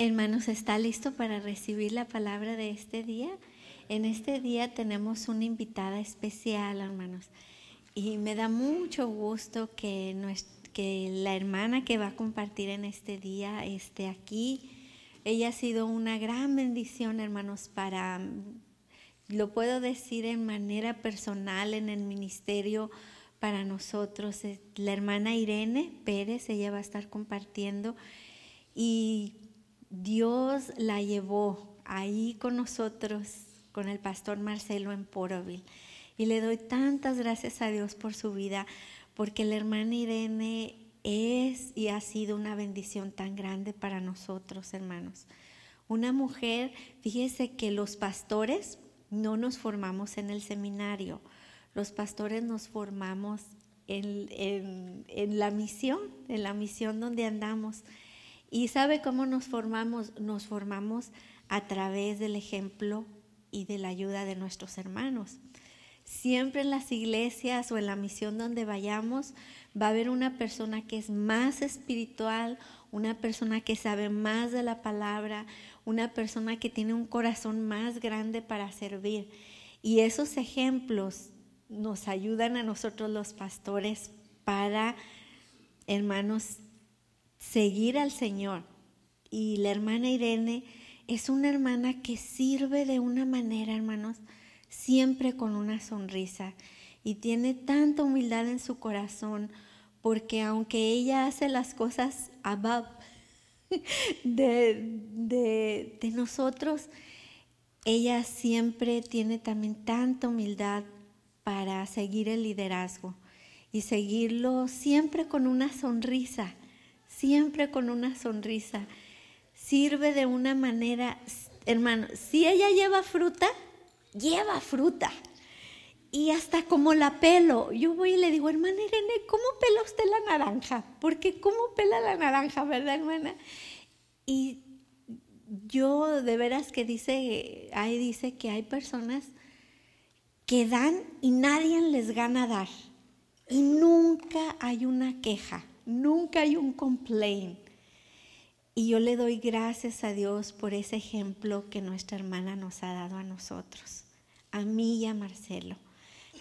Hermanos, ¿está listo para recibir la palabra de este día? En este día tenemos una invitada especial, hermanos. Y me da mucho gusto que, que la hermana que va a compartir en este día esté aquí. Ella ha sido una gran bendición, hermanos, para, lo puedo decir en manera personal, en el ministerio para nosotros. La hermana Irene Pérez, ella va a estar compartiendo. Y Dios la llevó ahí con nosotros, con el pastor Marcelo en Poroville. Y le doy tantas gracias a Dios por su vida, porque la hermana Irene es y ha sido una bendición tan grande para nosotros, hermanos. Una mujer, fíjese que los pastores no nos formamos en el seminario, los pastores nos formamos en, en la misión, en la misión donde andamos. ¿Y sabe cómo nos formamos? Nos formamos a través del ejemplo y de la ayuda de nuestros hermanos. Siempre en las iglesias o en la misión donde vayamos va a haber una persona que es más espiritual, una persona que sabe más de la palabra, una persona que tiene un corazón más grande para servir. Y esos ejemplos nos ayudan a nosotros los pastores para, hermanos, seguir al Señor. Y la hermana Irene es una hermana que sirve de una manera, hermanos, siempre con una sonrisa. Y tiene tanta humildad en su corazón, porque aunque ella hace las cosas above de, de nosotros, ella siempre tiene también tanta humildad para seguir el liderazgo y seguirlo siempre con una sonrisa siempre con una sonrisa. Sirve de una manera, hermano, si ella lleva fruta, lleva fruta. Y hasta como la pelo, yo voy y le digo, hermana Irene, ¿cómo pela usted la naranja? Porque ¿cómo pela la naranja, verdad, hermana? Y yo de veras que dice, ahí dice que hay personas que dan y nadie les gana dar. Y nunca hay una queja. Nunca hay un complaint. Y yo le doy gracias a Dios por ese ejemplo que nuestra hermana nos ha dado a nosotros, a mí y a Marcelo,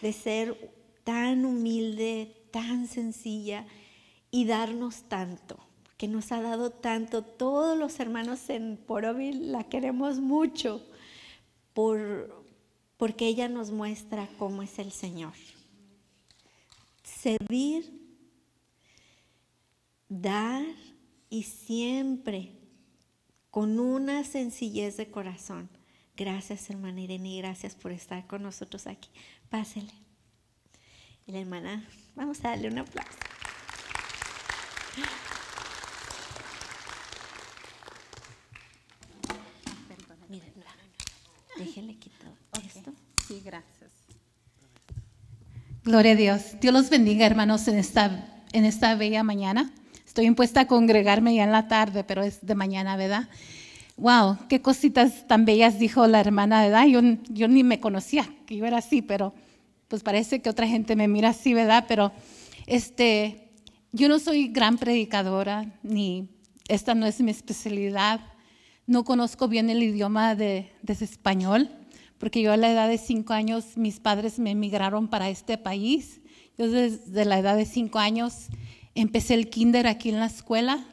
de ser tan humilde, tan sencilla y darnos tanto, que nos ha dado tanto. Todos los hermanos en Porovil la queremos mucho por, porque ella nos muestra cómo es el Señor. Servir dar y siempre con una sencillez de corazón. Gracias, hermana Irene, y gracias por estar con nosotros aquí. Pásele. Y la hermana, vamos a darle un aplauso. Miren, déjenle quitar esto. Sí, gracias. Gloria a Dios. Dios los bendiga, hermanos, en esta, en esta bella mañana. Estoy impuesta a congregarme ya en la tarde, pero es de mañana, ¿verdad? Wow, qué cositas tan bellas dijo la hermana, ¿verdad? Yo, yo ni me conocía que yo era así, pero pues parece que otra gente me mira así, ¿verdad? Pero este, yo no soy gran predicadora, ni esta no es mi especialidad. No conozco bien el idioma de, de español, porque yo a la edad de cinco años mis padres me emigraron para este país. Yo desde la edad de cinco años Empecé el kinder aquí en la escuela,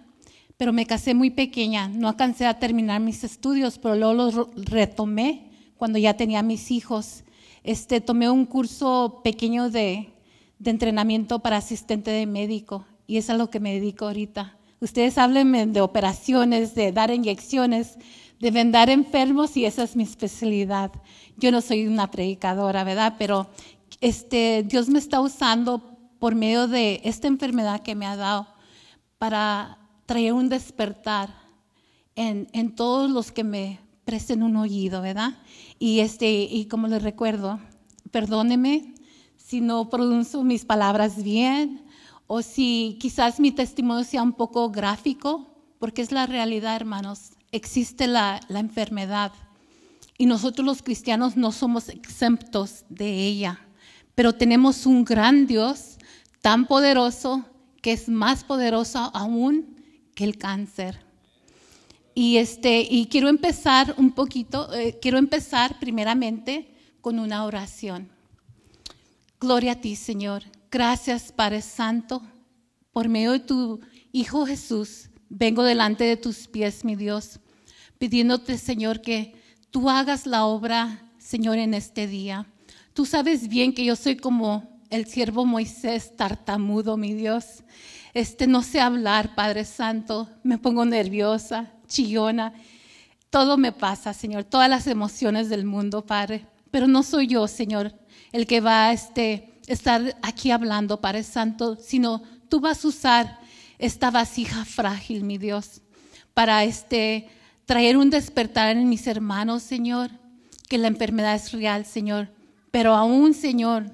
pero me casé muy pequeña. No alcancé a terminar mis estudios, pero luego los retomé cuando ya tenía mis hijos. Este, tomé un curso pequeño de, entrenamiento para asistente de médico y es a lo que me dedico ahorita. Ustedes háblenme de operaciones, de dar inyecciones, de vendar enfermos y esa es mi especialidad. Yo no soy una predicadora, ¿verdad? Pero este, Dios me está usando por medio de esta enfermedad que me ha dado para traer un despertar en, en todos los que me presten un oído, ¿verdad? Y, este, y como les recuerdo, perdóneme si no pronuncio mis palabras bien o si quizás mi testimonio sea un poco gráfico, porque es la realidad, hermanos. Existe la, la enfermedad y nosotros los cristianos no somos exentos de ella, pero tenemos un gran Dios tan poderoso que es más poderoso aún que el cáncer. Y, este, y quiero empezar un poquito, eh, quiero empezar primeramente con una oración. Gloria a ti, Señor. Gracias, Padre Santo, por medio de tu Hijo Jesús. Vengo delante de tus pies, mi Dios, pidiéndote, Señor, que tú hagas la obra, Señor, en este día. Tú sabes bien que yo soy como el siervo Moisés tartamudo, mi Dios. Este no sé hablar, Padre Santo, me pongo nerviosa, chillona. Todo me pasa, Señor, todas las emociones del mundo, Padre, pero no soy yo, Señor, el que va a este, estar aquí hablando, Padre Santo, sino tú vas a usar esta vasija frágil, mi Dios, para este traer un despertar en mis hermanos, Señor, que la enfermedad es real, Señor, pero aún, Señor,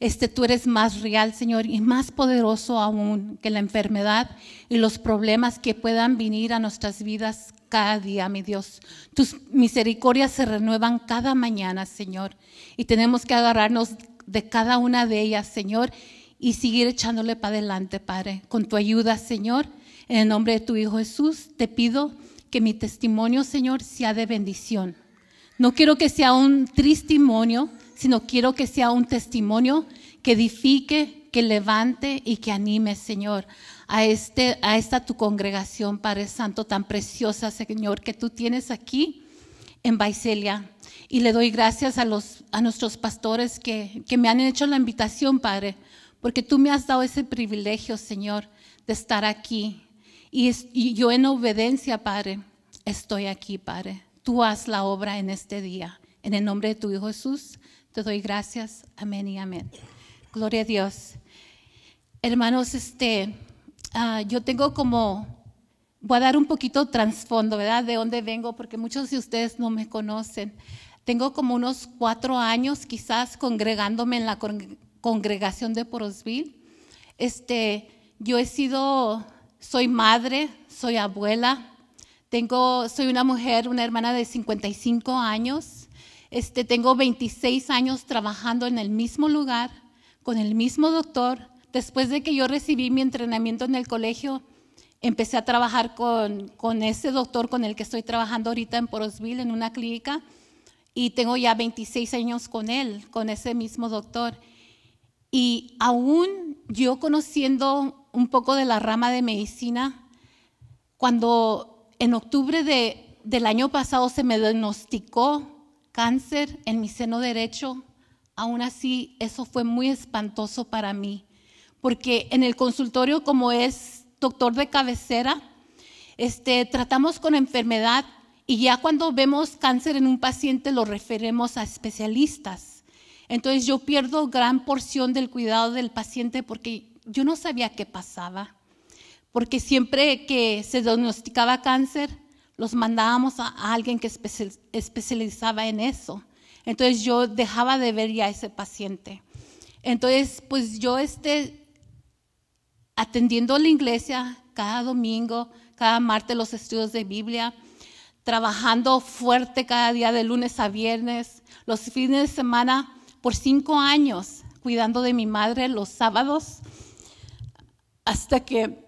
este, tú eres más real, Señor, y más poderoso aún que la enfermedad y los problemas que puedan venir a nuestras vidas cada día, mi Dios. Tus misericordias se renuevan cada mañana, Señor, y tenemos que agarrarnos de cada una de ellas, Señor, y seguir echándole para adelante, Padre, con tu ayuda, Señor. En el nombre de tu Hijo Jesús, te pido que mi testimonio, Señor, sea de bendición. No quiero que sea un testimonio, sino quiero que sea un testimonio que edifique, que levante y que anime, Señor, a, este, a esta tu congregación, Padre Santo, tan preciosa, Señor, que tú tienes aquí en Baicelia. Y le doy gracias a, los, a nuestros pastores que, que me han hecho la invitación, Padre, porque tú me has dado ese privilegio, Señor, de estar aquí. Y, y yo en obediencia, Padre, estoy aquí, Padre. Tú haz la obra en este día. En el nombre de tu Hijo Jesús. Te doy gracias. Amén y amén. Gloria a Dios. Hermanos, este, ah, yo tengo como, voy a dar un poquito trasfondo, ¿verdad? De dónde vengo, porque muchos de ustedes no me conocen. Tengo como unos cuatro años quizás congregándome en la congregación de Porosville. Este, yo he sido, soy madre, soy abuela, tengo, soy una mujer, una hermana de 55 años este, tengo 26 años trabajando en el mismo lugar, con el mismo doctor. Después de que yo recibí mi entrenamiento en el colegio, empecé a trabajar con, con ese doctor con el que estoy trabajando ahorita en Porosville, en una clínica, y tengo ya 26 años con él, con ese mismo doctor. Y aún yo conociendo un poco de la rama de medicina, cuando en octubre de, del año pasado se me diagnosticó cáncer en mi seno derecho, aún así eso fue muy espantoso para mí, porque en el consultorio como es doctor de cabecera, este, tratamos con enfermedad y ya cuando vemos cáncer en un paciente lo referemos a especialistas. Entonces yo pierdo gran porción del cuidado del paciente porque yo no sabía qué pasaba, porque siempre que se diagnosticaba cáncer, los mandábamos a alguien que especializaba en eso. Entonces yo dejaba de ver ya a ese paciente. Entonces, pues yo esté atendiendo la iglesia cada domingo, cada martes los estudios de Biblia, trabajando fuerte cada día de lunes a viernes, los fines de semana por cinco años, cuidando de mi madre los sábados, hasta que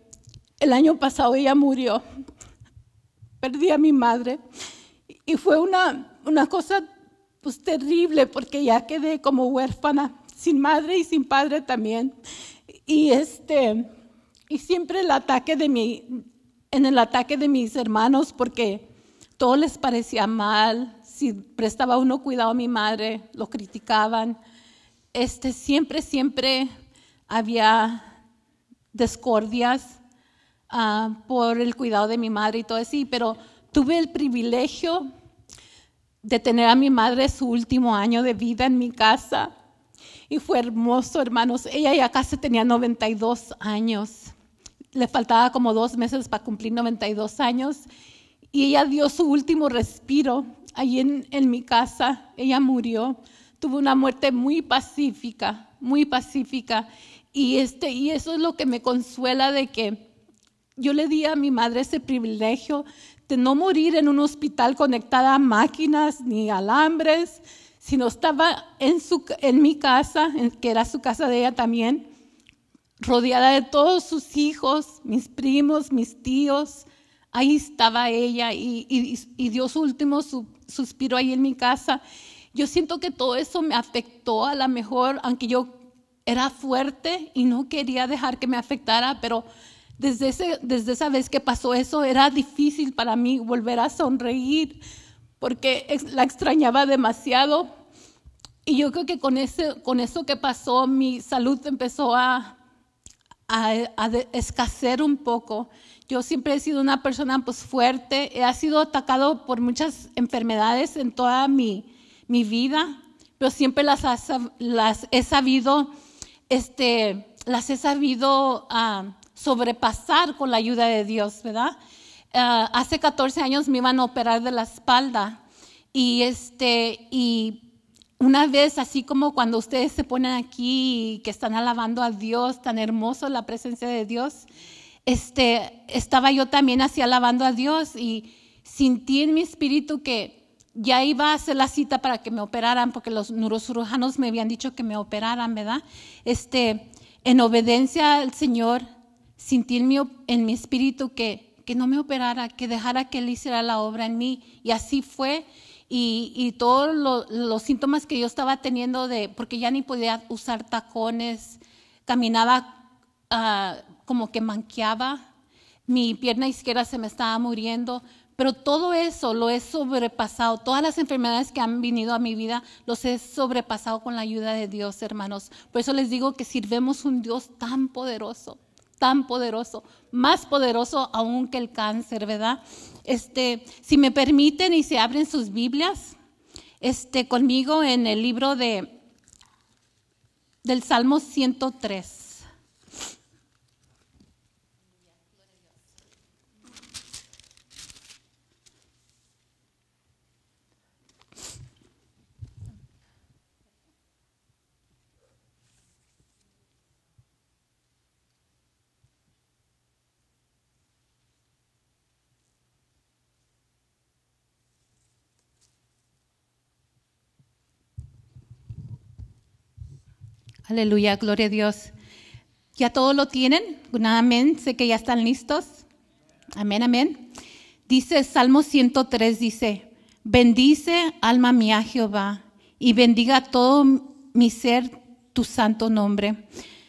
el año pasado ella murió perdí a mi madre. Y fue una, una cosa pues, terrible porque ya quedé como huérfana, sin madre y sin padre también. Y, este, y siempre el ataque de mi, en el ataque de mis hermanos porque todo les parecía mal. Si prestaba uno cuidado a mi madre, lo criticaban. Este, siempre, siempre había discordias Ah, por el cuidado de mi madre y todo eso, pero tuve el privilegio de tener a mi madre su último año de vida en mi casa. Y fue hermoso, hermanos. Ella ya casi tenía 92 años. Le faltaba como dos meses para cumplir 92 años. Y ella dio su último respiro ahí en, en mi casa. Ella murió. Tuvo una muerte muy pacífica, muy pacífica. Y, este, y eso es lo que me consuela de que yo le di a mi madre ese privilegio de no morir en un hospital conectada a máquinas ni alambres, sino estaba en, su, en mi casa, que era su casa de ella también, rodeada de todos sus hijos, mis primos, mis tíos. Ahí estaba ella y, y, último su, suspiro ahí en mi casa. Yo siento que todo eso me afectó a lo mejor, aunque yo era fuerte y no quería dejar que me afectara, pero desde, ese, desde esa vez que pasó eso era difícil para mí volver a sonreír porque la extrañaba demasiado. Y yo creo que con, ese, con eso que pasó, mi salud empezó a, a, escasear un poco. Yo siempre he sido una persona pues, fuerte, he sido atacado por muchas enfermedades en toda mi, mi vida, pero siempre las, las he sabido, este, las he sabido ah, sobrepasar con la ayuda de Dios, ¿verdad? Ah, hace 14 años me iban a operar de la espalda y este y una vez así como cuando ustedes se ponen aquí y que están alabando a Dios, tan hermoso la presencia de Dios, este estaba yo también así alabando a Dios y sentí en mi espíritu que ya iba a hacer la cita para que me operaran porque los neurocirujanos me habían dicho que me operaran, ¿verdad? Este en obediencia al Señor sentí en mi, espíritu que, que, no me operara, que dejara que Él hiciera la obra en mí. Y así fue. Y, todos los síntomas que yo estaba teniendo de, porque ya ni podía usar tacones, caminaba ah, como que manqueaba, mi pierna izquierda se me estaba muriendo, pero todo eso lo he sobrepasado. Todas las enfermedades que han venido a mi vida los he sobrepasado con la ayuda de Dios, hermanos. Por eso les digo que sirvemos un Dios tan poderoso tan poderoso, más poderoso aún que el cáncer, ¿verdad? Este, si me permiten y se abren sus Biblias, este, conmigo en el libro de, del Salmo 103. Aleluya, gloria a Dios. ¿Ya todos lo tienen? amén, sé que ya están listos. Amén, amén. Dice Salmo 103, dice, bendice alma mía Jehová y bendiga todo mi ser tu santo nombre.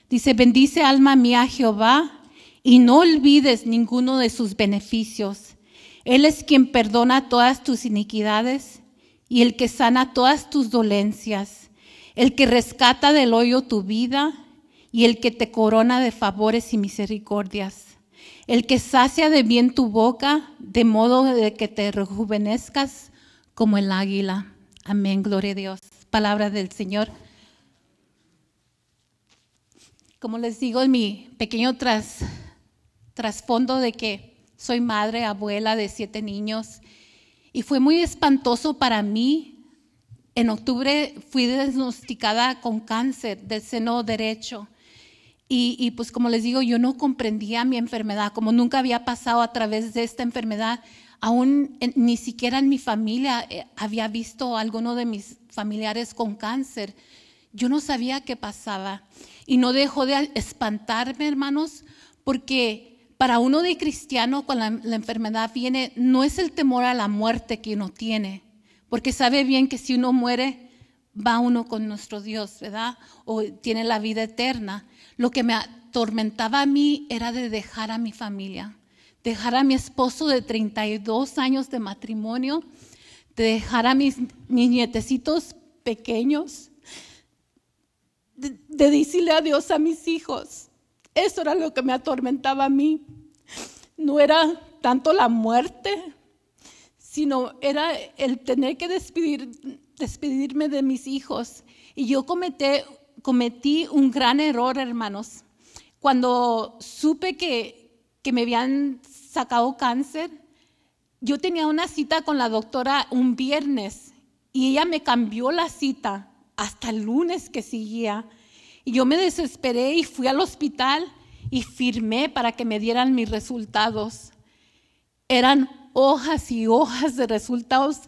Dice, bendice alma mía Jehová y no olvides ninguno de sus beneficios. Él es quien perdona todas tus iniquidades y el que sana todas tus dolencias el que rescata del hoyo tu vida y el que te corona de favores y misericordias, el que sacia de bien tu boca, de modo de que te rejuvenezcas como el águila. Amén, gloria a Dios. Palabra del Señor. Como les digo, en mi pequeño tras, trasfondo de que soy madre, abuela de siete niños, y fue muy espantoso para mí en octubre fui diagnosticada con cáncer del seno derecho. Y, pues como les digo, yo no comprendía mi enfermedad, como nunca había pasado a través de esta enfermedad, aún ni siquiera en mi familia eh, había visto a alguno de mis familiares con cáncer. Yo no sabía qué pasaba. Y no dejó de espantarme, hermanos, porque para uno de cristiano, cuando la, la enfermedad viene, no es el temor a la muerte que uno tiene, porque sabe bien que si uno muere, va uno con nuestro Dios, ¿verdad? O tiene la vida eterna. Lo que me atormentaba a mí era de dejar a mi familia, dejar a mi esposo de 32 años de matrimonio, de dejar a mis, mis nietecitos pequeños, de, de decirle adiós a mis hijos. Eso era lo que me atormentaba a mí. No era tanto la muerte, sino era el tener que despedirme de mis hijos. Y yo cometí un gran error, hermanos. Cuando supe que, que me habían sacado cáncer, yo tenía una cita con la doctora un viernes y ella me cambió la cita hasta el lunes que seguía. Y yo me desesperé y fui al hospital y firmé para que me dieran mis resultados. Eran hojas y hojas de resultados.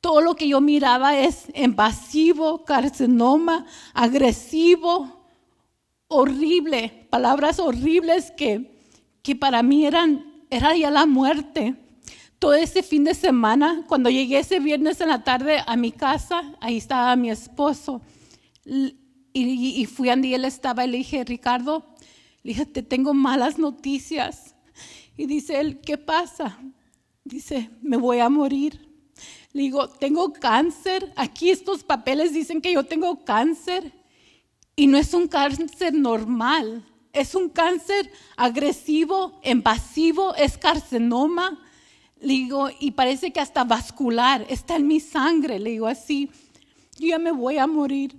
Todo lo que yo miraba es invasivo, carcinoma, agresivo, horrible, palabras horribles que, que para mí eran, era ya la muerte. Todo ese fin de semana, cuando llegué ese viernes en la tarde a mi casa, ahí estaba mi esposo. Y, fui a donde él estaba y le dije, Ricardo, le dije, te tengo malas noticias. Y dice él, ¿qué pasa? Dice, me voy a morir. Le digo, tengo cáncer. Aquí estos papeles dicen que yo tengo cáncer. Y no es un cáncer normal. Es un cáncer agresivo, invasivo, es carcinoma. Le digo, y parece que hasta vascular, está en mi sangre. Le digo así, yo ya me voy a morir.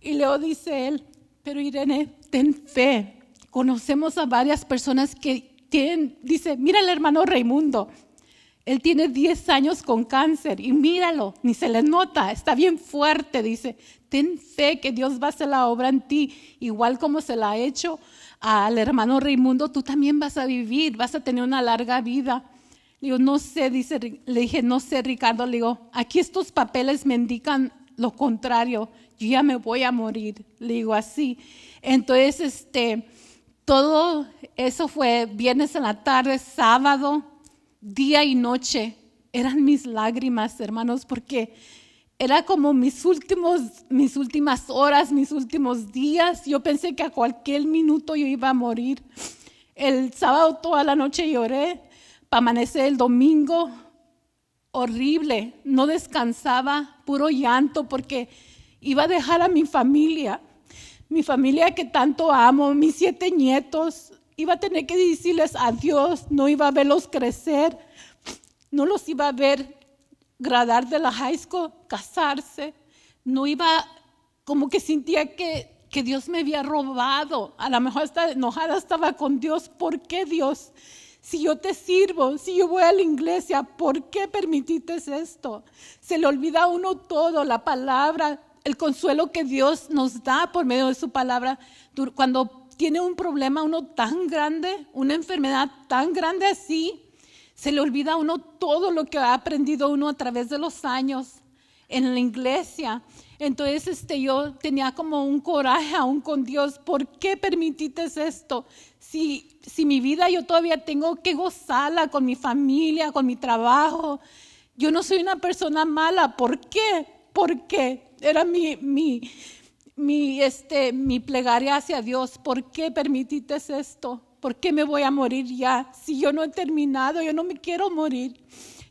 Y luego dice él, pero Irene, ten fe. Conocemos a varias personas que tienen, dice, mira el hermano Raimundo, él tiene 10 años con cáncer y míralo, ni se le nota, está bien fuerte, dice, ten fe que Dios va a hacer la obra en ti, igual como se la ha hecho al hermano Raimundo, tú también vas a vivir, vas a tener una larga vida. Le digo, no sé, dice, le dije, no sé, Ricardo, le digo, aquí estos papeles me indican lo contrario, yo ya me voy a morir, le digo así. Entonces, este, todo eso fue viernes en la tarde, sábado, día y noche eran mis lágrimas, hermanos, porque era como mis últimos, mis últimas horas, mis últimos días. Yo pensé que a cualquier minuto yo iba a morir. El sábado toda la noche lloré, para el domingo horrible, no descansaba, puro llanto porque iba a dejar a mi familia, mi familia que tanto amo, mis siete nietos, iba a tener que decirles adiós, no iba a verlos crecer, no los iba a ver gradar de la high school, casarse, no iba, como que sentía que, que Dios me había robado, a lo mejor estaba enojada estaba con Dios, ¿por qué Dios? Si yo te sirvo, si yo voy a la iglesia, ¿por qué permitiste esto? Se le olvida a uno todo, la palabra, el consuelo que Dios nos da por medio de su palabra. Cuando tiene un problema uno tan grande, una enfermedad tan grande así, se le olvida a uno todo lo que ha aprendido uno a través de los años en la iglesia. Entonces este, yo tenía como un coraje aún con Dios, ¿por qué permitiste esto? Si, si mi vida yo todavía tengo que gozarla con mi familia, con mi trabajo, yo no soy una persona mala, ¿por qué? ¿Por qué? era mi, mi, mi, este, mi plegaria hacia Dios, ¿por qué permitiste esto? ¿Por qué me voy a morir ya? Si yo no he terminado, yo no me quiero morir.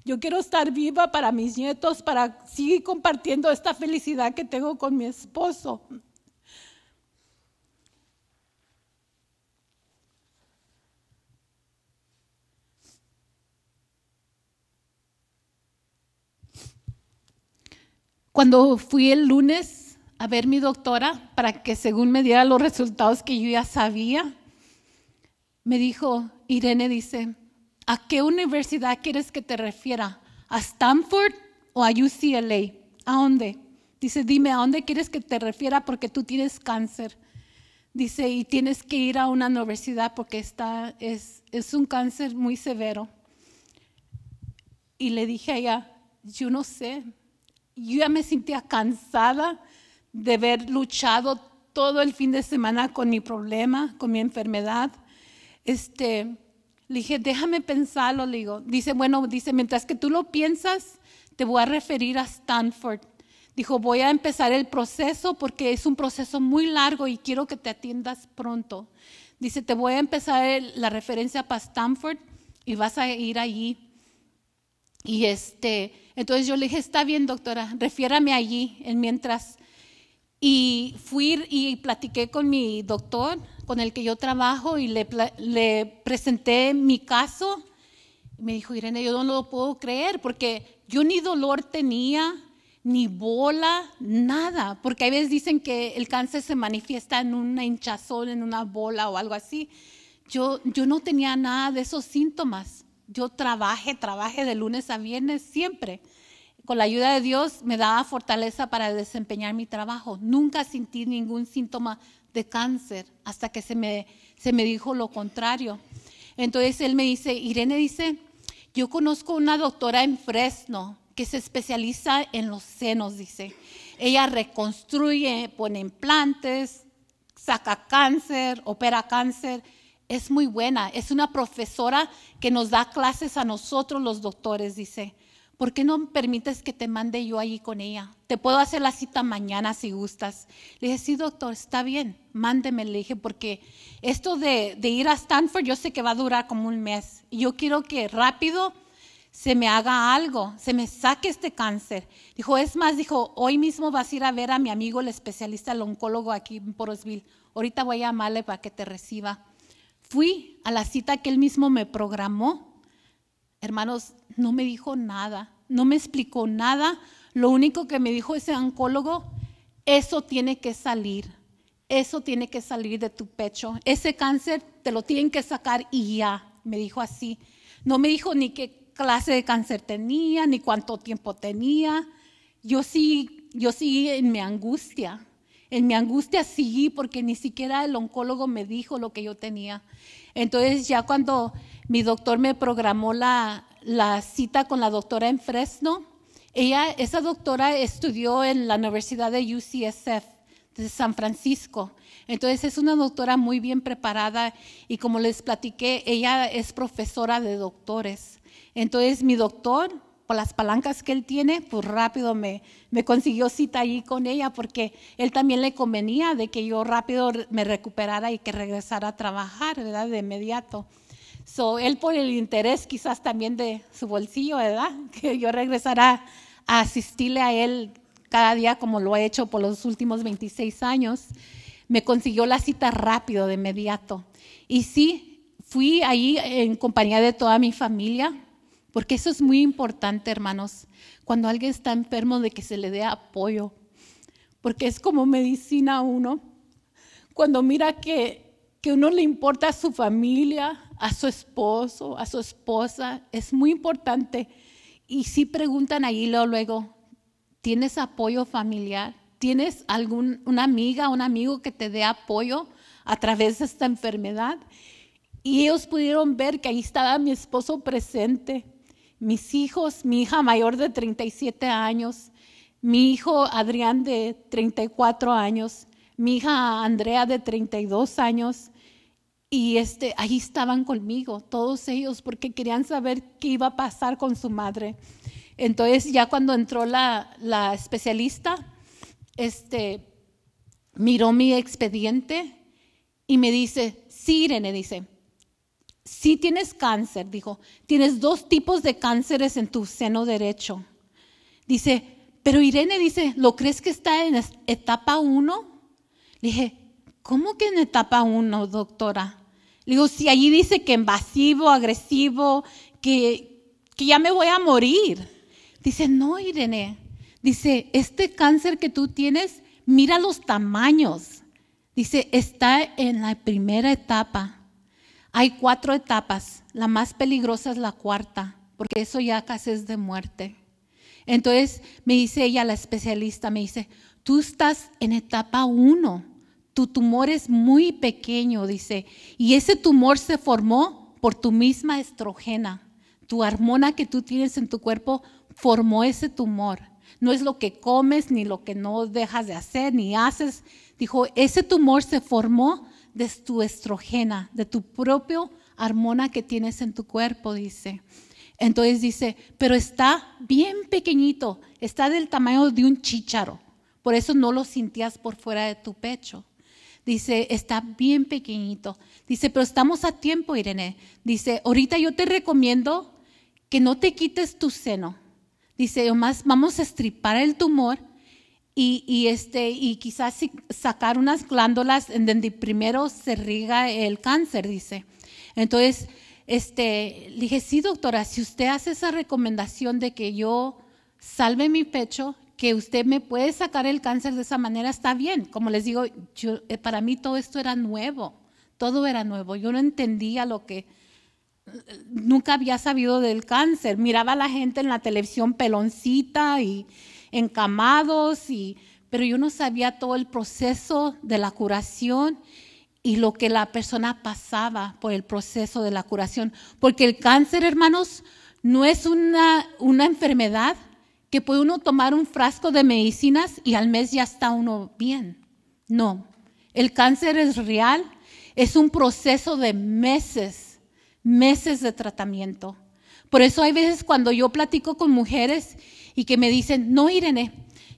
Yo quiero estar viva para mis nietos, para seguir compartiendo esta felicidad que tengo con mi esposo. Cuando fui el lunes a ver mi doctora para que según me diera los resultados que yo ya sabía. Me dijo, Irene dice, ¿a qué universidad quieres que te refiera? ¿A Stanford o a UCLA? ¿A dónde? Dice, dime, ¿a dónde quieres que te refiera? Porque tú tienes cáncer. Dice, y tienes que ir a una universidad porque está, es, es un cáncer muy severo. Y le dije a ella, yo no sé, yo ya me sentía cansada de haber luchado todo el fin de semana con mi problema, con mi enfermedad. Este, le dije, déjame pensarlo, le digo. Dice, bueno, dice, mientras que tú lo piensas, te voy a referir a Stanford. Dijo, voy a empezar el proceso porque es un proceso muy largo y quiero que te atiendas pronto. Dice, te voy a empezar la referencia para Stanford y vas a ir allí. Y este, entonces yo le dije, está bien, doctora, refiérame allí, en mientras y fui y platiqué con mi doctor, con el que yo trabajo, y le, presenté mi caso. y Me dijo, Irene, yo no lo puedo creer porque yo ni dolor tenía, ni bola, nada, porque a veces dicen que el cáncer se manifiesta en una hinchazón, en una bola o algo así. Yo, yo no tenía nada de esos síntomas. Yo trabajé, trabajé de lunes a viernes siempre con la ayuda de Dios me daba fortaleza para desempeñar mi trabajo. Nunca sentí ningún síntoma de cáncer hasta que se me, se me dijo lo contrario. Entonces él me dice, Irene dice, yo conozco una doctora en Fresno que se especializa en los senos, dice. Ella reconstruye, pone implantes, saca cáncer, opera cáncer. Es muy buena, es una profesora que nos da clases a nosotros los doctores, dice. ¿por qué no permites que te mande yo allí con ella? Te puedo hacer la cita mañana si gustas. Le dije, sí, doctor, está bien, mándeme. Le dije, porque esto de, de ir a Stanford yo sé que va a durar como un mes. Y yo quiero que rápido se me haga algo, se me saque este cáncer. Dijo, es más, dijo, hoy mismo vas a ir a ver a mi amigo, el especialista, el oncólogo aquí en Porosville. Ahorita voy a llamarle para que te reciba. Fui a la cita que él mismo me programó hermanos, no me dijo nada, no me explicó nada. Lo único que me dijo ese oncólogo, eso tiene que salir, eso tiene que salir de tu pecho, ese cáncer te lo tienen que sacar y ya, me dijo así. No me dijo ni qué clase de cáncer tenía, ni cuánto tiempo tenía. Yo sí, yo sí en mi angustia, en mi angustia seguí porque ni siquiera el oncólogo me dijo lo que yo tenía. Entonces ya cuando mi doctor me programó la, cita con la doctora en Fresno, ella, esa doctora estudió en la Universidad de UCSF de San Francisco. Entonces es una doctora muy bien preparada y como les platiqué, ella es profesora de doctores. Entonces mi doctor con las palancas que él tiene, pues rápido me, me consiguió cita allí con ella porque él también le convenía de que yo rápido me recuperara y que regresara a trabajar, ¿verdad? De inmediato. So, él por el interés quizás también de su bolsillo, ¿verdad? Que yo regresara a asistirle a él cada día como lo he hecho por los últimos 26 años, me consiguió la cita rápido, de inmediato. Y sí, fui ahí en compañía de toda mi familia, porque eso es muy importante, hermanos, cuando alguien está enfermo de que se le dé apoyo. Porque es como medicina a uno. Cuando mira que, que uno le importa a su familia, a su esposo, a su esposa, es muy importante. Y si preguntan ahí luego, ¿tienes apoyo familiar? ¿Tienes algún, una amiga, un amigo que te dé apoyo a través de esta enfermedad? Y ellos pudieron ver que ahí estaba mi esposo presente mis hijos, mi hija mayor de 37 años, mi hijo Adrián de 34 años, mi hija Andrea de 32 años, y este, ahí estaban conmigo, todos ellos, porque querían saber qué iba a pasar con su madre. Entonces ya cuando entró la, especialista, este, miró mi expediente y me dice, sí, Irene, dice, sí tienes cáncer, dijo, tienes dos tipos de cánceres en tu seno derecho. Dice, pero Irene dice, ¿lo crees que está en etapa 1? Le dije, ¿cómo que en etapa uno, doctora? Le digo, si allí dice que invasivo, agresivo, que ya me voy a morir. Dice, no, Irene. Dice, este cáncer que tú tienes, mira los tamaños. Dice, está en la primera etapa. Hay cuatro etapas, la más peligrosa es la cuarta, porque eso ya casi es de muerte. Entonces me dice ella, la especialista, me dice, tú estás en etapa uno, tu tumor es muy pequeño, dice, y ese tumor se formó por tu misma estrogena, tu hormona que tú tienes en tu cuerpo formó ese tumor. No es lo que comes, ni lo que no dejas de hacer, ni haces. Dijo, ese tumor se formó de tu estrogena, de tu propio hormona que tienes en tu cuerpo, dice. Entonces dice, pero está bien pequeñito, está del tamaño de un chícharo, por eso no lo sentías por fuera de tu pecho. Dice, está bien pequeñito. Dice, pero estamos a tiempo, Irene. Dice, ahorita yo te recomiendo que no te quites tu seno. Dice, más vamos a estripar el tumor y, este, y quizás sacar unas glándulas en donde primero se riga el cáncer, dice. Entonces, este, dije, sí, doctora, si usted hace esa recomendación de que yo salve mi pecho, que usted me puede sacar el cáncer de esa manera, está bien. Como les digo, yo, eh, para mí todo esto era nuevo, todo era nuevo. Yo no entendía lo que, nunca había sabido del cáncer. Miraba a la gente en la televisión peloncita y encamados, y, pero yo no sabía todo el proceso de la curación y lo que la persona pasaba por el proceso de la curación. Porque el cáncer, hermanos, no es una, una enfermedad que puede uno tomar un frasco de medicinas y al mes ya está uno bien. No, el cáncer es real, es un proceso de meses, meses de tratamiento. Por eso hay veces cuando yo platico con mujeres y que me dicen, no, Irene,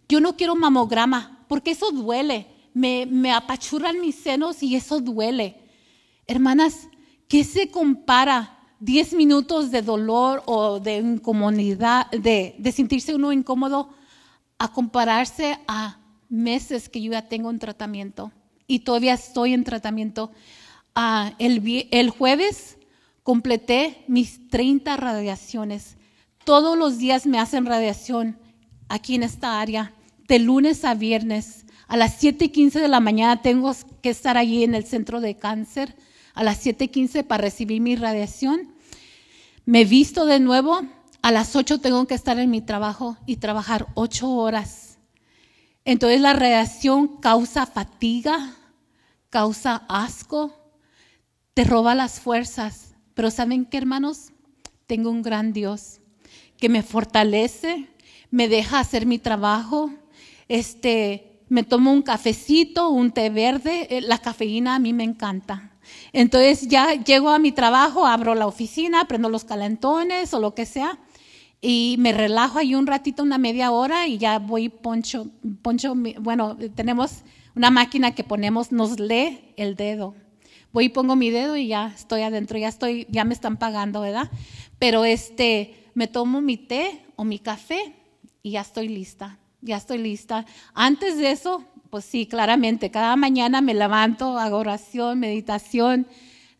yo no quiero mamograma, porque eso duele, me, me apachurran mis senos y eso duele. Hermanas, ¿qué se compara 10 minutos de dolor o de incomodidad, de, sentirse uno incómodo, a compararse a meses que yo ya tengo un tratamiento y todavía estoy en tratamiento? Ah, el, el jueves completé mis 30 radiaciones todos los días me hacen radiación aquí en esta área, de lunes a viernes. A las 7.15 de la mañana tengo que estar allí en el centro de cáncer, a las 7.15 para recibir mi radiación. Me visto de nuevo, a las 8 tengo que estar en mi trabajo y trabajar 8 horas. Entonces la radiación causa fatiga, causa asco, te roba las fuerzas. Pero ¿saben qué, hermanos? Tengo un gran Dios que me fortalece, me deja hacer mi trabajo, este, me tomo un cafecito, un té verde, eh, la cafeína a mí me encanta. Entonces ya llego a mi trabajo, abro la oficina, prendo los calentones o lo que sea y me relajo ahí un ratito, una media hora y ya voy poncho, poncho, bueno, tenemos una máquina que ponemos, nos lee el dedo. Voy y pongo mi dedo y ya estoy adentro, ya estoy, ya me están pagando, ¿verdad? Pero este, me tomo mi té o mi café y ya estoy lista, ya estoy lista. Antes de eso, pues sí, claramente, cada mañana me levanto, hago oración, meditación,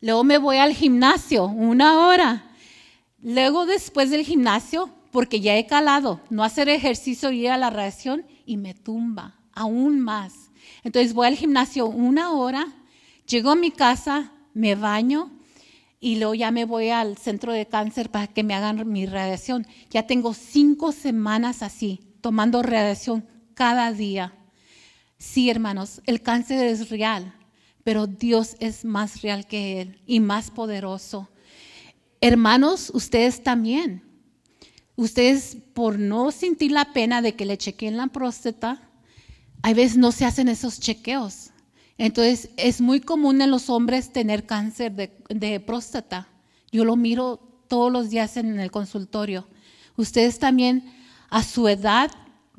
luego me voy al gimnasio una hora, luego después del gimnasio, porque ya he calado, no hacer ejercicio ir a la reacción y me tumba aún más. Entonces voy al gimnasio una hora, llego a mi casa, me baño, y luego ya me voy al centro de cáncer para que me hagan mi radiación. Ya tengo cinco semanas así, tomando radiación cada día. Sí, hermanos, el cáncer es real, pero Dios es más real que él y más poderoso. Hermanos, ustedes también. Ustedes, por no sentir la pena de que le chequeen la próstata, a veces no se hacen esos chequeos. Entonces, es muy común en los hombres tener cáncer de, próstata. Yo lo miro todos los días en el consultorio. Ustedes también, a su edad,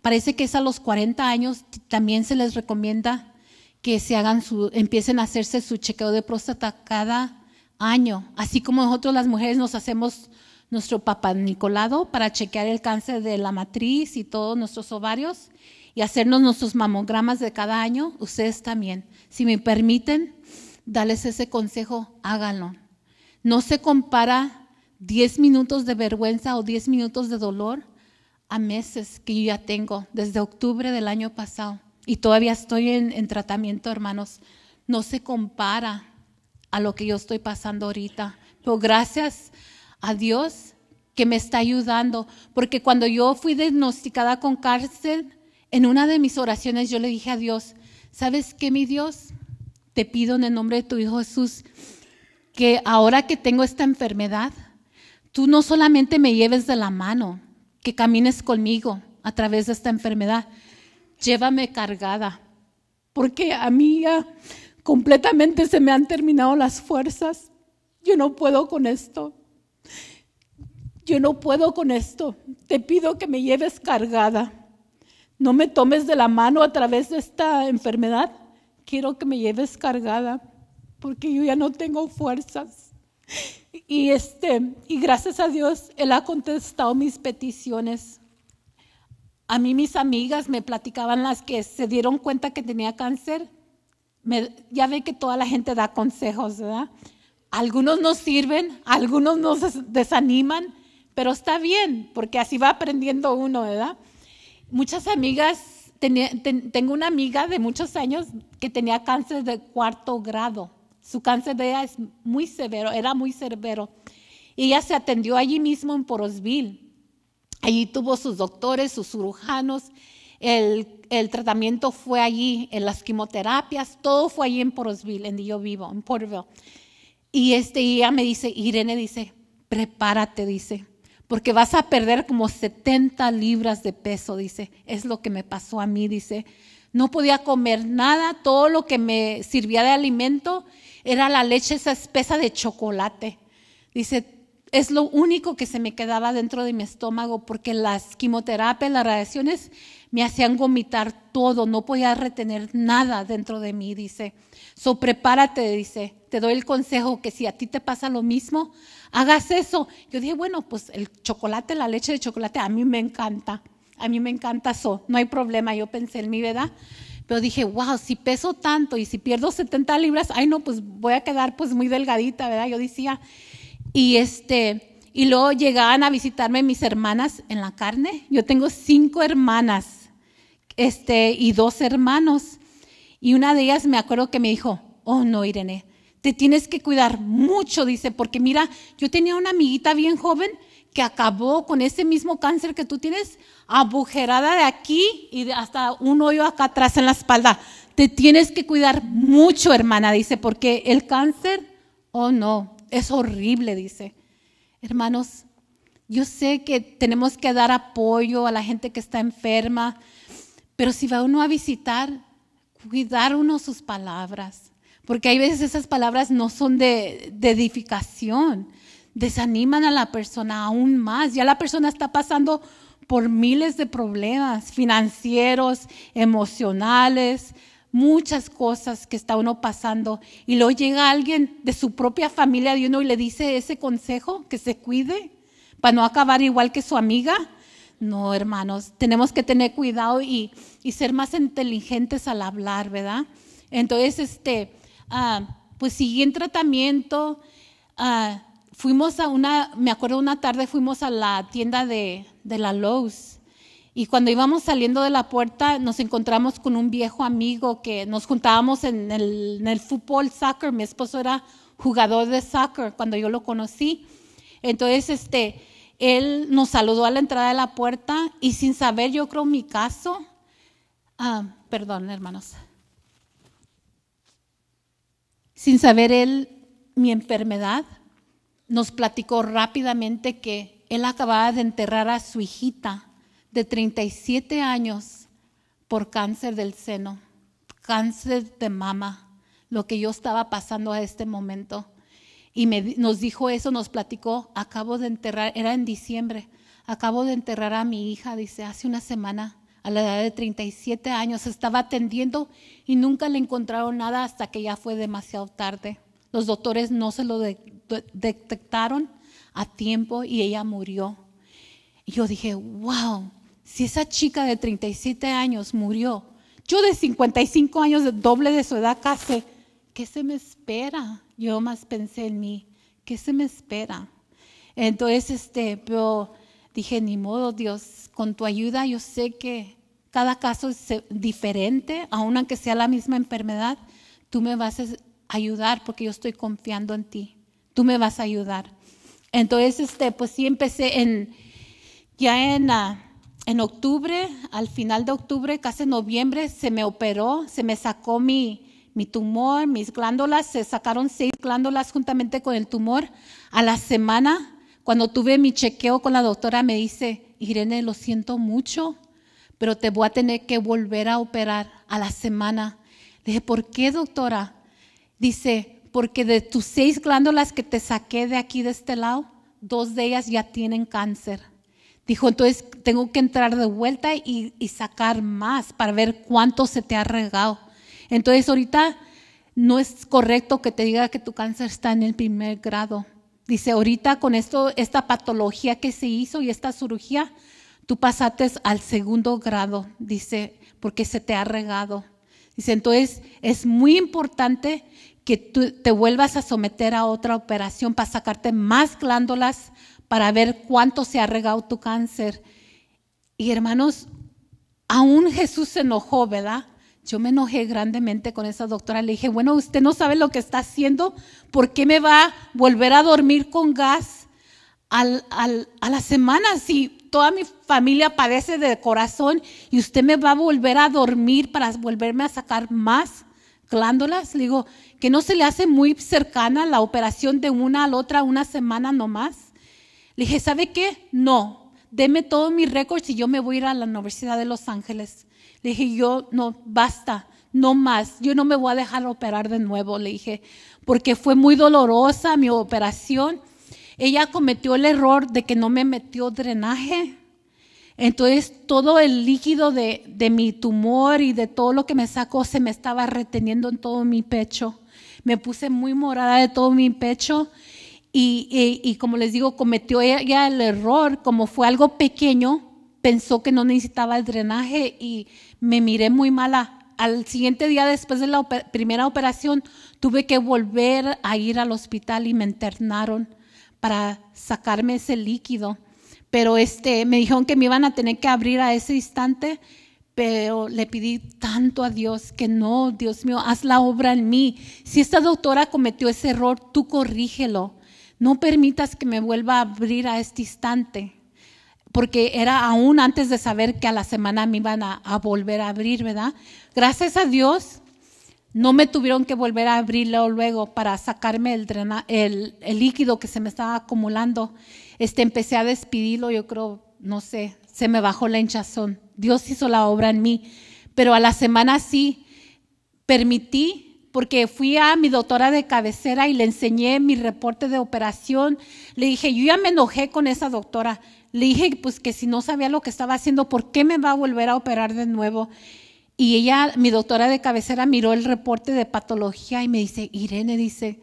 parece que es a los 40 años, también se les recomienda que se hagan su, empiecen a hacerse su chequeo de próstata cada año, así como nosotros las mujeres nos hacemos nuestro papanicolado para chequear el cáncer de la matriz y todos nuestros ovarios y hacernos nuestros mamogramas de cada año, ustedes también. Si me permiten, darles ese consejo, háganlo. No se compara 10 minutos de vergüenza o 10 minutos de dolor a meses que yo ya tengo desde octubre del año pasado y todavía estoy en, en tratamiento, hermanos. No se compara a lo que yo estoy pasando ahorita. Pero gracias a Dios que me está ayudando, porque cuando yo fui diagnosticada con cárcel, en una de mis oraciones yo le dije a Dios, ¿sabes qué, mi Dios? Te pido en el nombre de tu Hijo Jesús que ahora que tengo esta enfermedad, tú no solamente me lleves de la mano, que camines conmigo a través de esta enfermedad, llévame cargada, porque a mí ya completamente se me han terminado las fuerzas. Yo no puedo con esto. Yo no puedo con esto. Te pido que me lleves cargada. No me tomes de la mano a través de esta enfermedad. Quiero que me lleves cargada porque yo ya no tengo fuerzas. Y, este, y gracias a Dios, Él ha contestado mis peticiones. A mí mis amigas me platicaban las que se dieron cuenta que tenía cáncer. ya ve que toda la gente da consejos, ¿verdad? Algunos nos sirven, algunos nos desaniman, pero está bien, porque así va aprendiendo uno, ¿verdad? Muchas amigas, tengo una amiga de muchos años que tenía cáncer de cuarto grado. Su cáncer de ella es muy severo, era muy severo. Y ella se atendió allí mismo en Porosville. Allí tuvo sus doctores, sus cirujanos. El, tratamiento fue allí, en las quimioterapias, todo fue allí en Porosville, en donde yo vivo, en Porosville. Y, este, y ella me dice, Irene dice, prepárate, dice, porque vas a perder como 70 libras de peso, dice. Es lo que me pasó a mí, dice. No podía comer nada, todo lo que me servía de alimento era la leche esa espesa de chocolate. Dice, es lo único que se me quedaba dentro de mi estómago porque las quimioterapias, las radiaciones me hacían vomitar todo, no podía retener nada dentro de mí, dice. So prepárate, dice, te doy el consejo que si a ti te pasa lo mismo, hagas eso. Yo dije, bueno, pues el chocolate, la leche de chocolate, a mí me encanta. A mí me encanta eso. No hay problema, yo pensé en mi ¿verdad? Pero dije, wow, si peso tanto y si pierdo 70 libras, ay no, pues voy a quedar pues muy delgadita, ¿verdad? Yo decía. Y este, y luego llegaban a visitarme mis hermanas en la carne. Yo tengo cinco hermanas este, y dos hermanos. Y una de ellas me acuerdo que me dijo, oh no, Irene, te tienes que cuidar mucho, dice, porque mira, yo tenía una amiguita bien joven que acabó con ese mismo cáncer que tú tienes, agujerada de aquí y hasta un hoyo acá atrás en la espalda. Te tienes que cuidar mucho, hermana, dice, porque el cáncer, oh no, es horrible, dice. Hermanos, yo sé que tenemos que dar apoyo a la gente que está enferma, pero si va uno a visitar, cuidar uno sus palabras. Porque hay veces esas palabras no son de, edificación, desaniman a la persona aún más. Ya la persona está pasando por miles de problemas financieros, emocionales, muchas cosas que está uno pasando. Y luego llega alguien de su propia familia de uno y le dice ese consejo, que se cuide, para no acabar igual que su amiga. No, hermanos, tenemos que tener cuidado y, y ser más inteligentes al hablar, ¿verdad? Entonces, este, Ah, pues seguí en tratamiento. Ah, fuimos a una, me acuerdo una tarde fuimos a la tienda de, de la Lowe's y cuando íbamos saliendo de la puerta nos encontramos con un viejo amigo que nos juntábamos en el, fútbol, soccer. Mi esposo era jugador de soccer cuando yo lo conocí. Entonces, este, él nos saludó a la entrada de la puerta y sin saber, yo creo, mi caso, ah, perdón, hermanos, sin saber él mi enfermedad, nos platicó rápidamente que él acababa de enterrar a su hijita de 37 años por cáncer del seno, cáncer de mama, lo que yo estaba pasando a este momento. Y nos dijo eso, nos platicó, acabo de enterrar, era en diciembre, acabo de enterrar a mi hija, dice, hace una semana a la edad de 37 años, estaba atendiendo y nunca le encontraron nada hasta que ya fue demasiado tarde. Los doctores no se lo detectaron a tiempo y ella murió. Y yo dije, wow, si esa chica de 37 años murió, yo de 55 años, doble de su edad casi, ¿qué se me espera? Yo más pensé en mí, ¿qué se me espera? Entonces, este, pero dije, ni modo, Dios, con tu ayuda yo sé que cada caso es eh, diferente, aun aunque sea la misma enfermedad, tú me vas a ayudar porque yo estoy confiando en ti, tú me vas a ayudar. Entonces, este, pues sí empecé en, ya en, en octubre, al final de octubre, casi noviembre, se me operó, se me sacó mi, mi tumor, mis glándulas, se sacaron seis glándulas juntamente con el tumor. A la semana cuando tuve mi chequeo con la doctora me dice, Irene, lo siento mucho, pero te voy a tener que volver a operar a la semana. Le dije, ¿por qué, doctora? Dice, porque de tus seis glándulas que te saqué de aquí, de este lado, dos de ellas ya tienen cáncer. Dijo, entonces tengo que entrar de vuelta y, y sacar más para ver cuánto se te ha regado. Entonces ahorita no es correcto que te diga que tu cáncer está en el primer grado. Dice, ahorita con esto, esta patología que se hizo y esta cirugía, tú pasaste al segundo grado, dice, porque se te ha regado. Dice, entonces es muy importante que tú te vuelvas a someter a otra operación para sacarte más glándulas, para ver cuánto se ha regado tu cáncer. Y hermanos, aún Jesús se enojó, ¿verdad? Yo me enojé grandemente con esa doctora. Le dije, bueno, usted no sabe lo que está haciendo. ¿Por qué me va a volver a dormir con gas a la semana si toda mi familia padece de corazón y usted me va a volver a dormir para volverme a sacar más glándulas? Le digo, que no se le hace muy cercana la operación de una a la otra una semana nomás. Le dije, ¿sabe qué? No, deme todo mi récord y yo me voy a ir a la Universidad de Los Ángeles dije, yo no, basta, no más, yo no me voy a dejar operar de nuevo, le dije, porque fue muy dolorosa mi operación. Ella cometió el error de que no me metió drenaje. Entonces todo el líquido de, de mi tumor y de todo lo que me sacó se me estaba reteniendo en todo mi pecho. Me puse muy morada de todo mi pecho y, y como les digo, cometió ella el error, como fue algo pequeño, pensó que no necesitaba el drenaje y me miré muy mala. Al siguiente día después de la primera operación tuve que volver a ir al hospital y me internaron para sacarme ese líquido. Pero este, me dijeron que me iban a tener que abrir a ese instante, pero le pedí tanto a Dios que no, Dios mío, haz la obra en mí. Si esta doctora cometió ese error, tú corrígelo. No permitas que me vuelva a abrir a este instante porque era aún antes de saber que a la semana me iban a, volver a abrir, ¿verdad? Gracias a Dios no me tuvieron que volver a abrirlo luego para sacarme el, el, líquido que se me estaba acumulando. Este, empecé a despedirlo, yo creo, no sé, se me bajó la hinchazón. Dios hizo la obra en mí, pero a la semana sí permití porque fui a mi doctora de cabecera y le enseñé mi reporte de operación. Le dije, yo ya me enojé con esa doctora. Le dije, pues que si no sabía lo que estaba haciendo, ¿por qué me va a volver a operar de nuevo? Y ella, mi doctora de cabecera, miró el reporte de patología y me dice, Irene dice,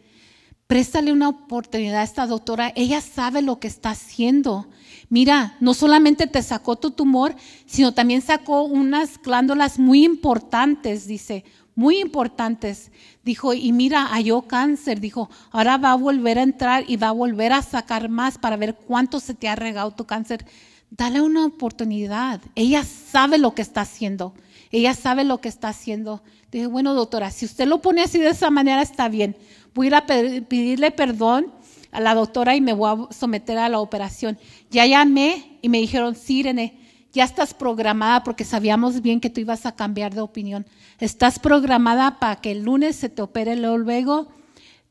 préstale una oportunidad a esta doctora, ella sabe lo que está haciendo. Mira, no solamente te sacó tu tumor, sino también sacó unas glándulas muy importantes, dice, muy importantes. Dijo, y mira, halló cáncer. Dijo, ahora va a volver a entrar y va a volver a sacar más para ver cuánto se te ha regado tu cáncer. Dale una oportunidad. Ella sabe lo que está haciendo. Ella sabe lo que está haciendo. Dije, bueno, doctora, si usted lo pone así de esa manera, está bien. Voy a ir a pedirle perdón a la doctora y me voy a someter a la operación. Ya llamé y me dijeron, sí, Irene, ya estás programada porque sabíamos bien que tú ibas a cambiar de opinión. Estás programada para que el lunes se te opere luego.